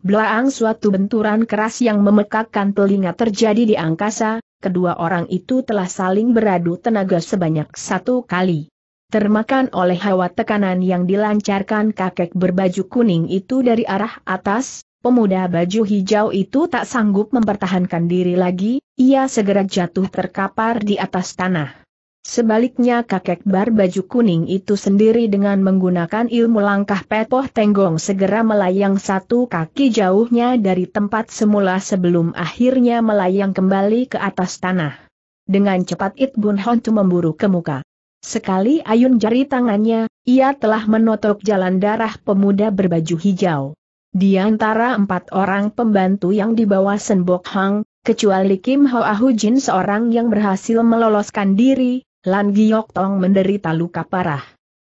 Belaang suatu benturan keras yang memekakkan telinga terjadi di angkasa, kedua orang itu telah saling beradu tenaga sebanyak satu kali. Termakan oleh hawa tekanan yang dilancarkan kakek berbaju kuning itu dari arah atas, pemuda baju hijau itu tak sanggup mempertahankan diri lagi, ia segera jatuh terkapar di atas tanah. Sebaliknya kakek bar baju kuning itu sendiri dengan menggunakan ilmu langkah petoh tenggong segera melayang satu kaki jauhnya dari tempat semula sebelum akhirnya melayang kembali ke atas tanah. Dengan cepat It Bun Hontu memburu ke muka. Sekali ayun jari tangannya, ia telah menotok jalan darah pemuda berbaju hijau. Di antara empat orang pembantu yang dibawa Senbok Hang, kecuali Kim Ho Hoa Hujin seorang yang berhasil meloloskan diri, Lan Giok Tong menderita luka parah.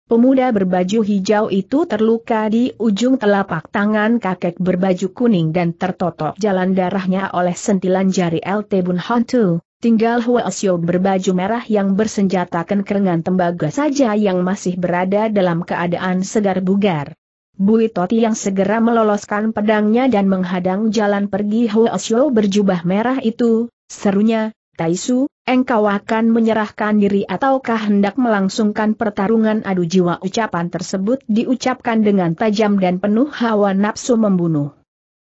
Pemuda berbaju hijau itu terluka di ujung telapak tangan kakek berbaju kuning dan tertotok jalan darahnya oleh sentilan jari LT Bun Hantu, tinggal Xiao berbaju merah yang bersenjata kenkerengan tembaga saja yang masih berada dalam keadaan segar bugar. Bui Toti yang segera meloloskan pedangnya dan menghadang jalan pergi Xiao berjubah merah itu, serunya, Taisu, engkau akan menyerahkan diri ataukah hendak melangsungkan pertarungan adu jiwa ucapan tersebut diucapkan dengan tajam dan penuh hawa nafsu membunuh.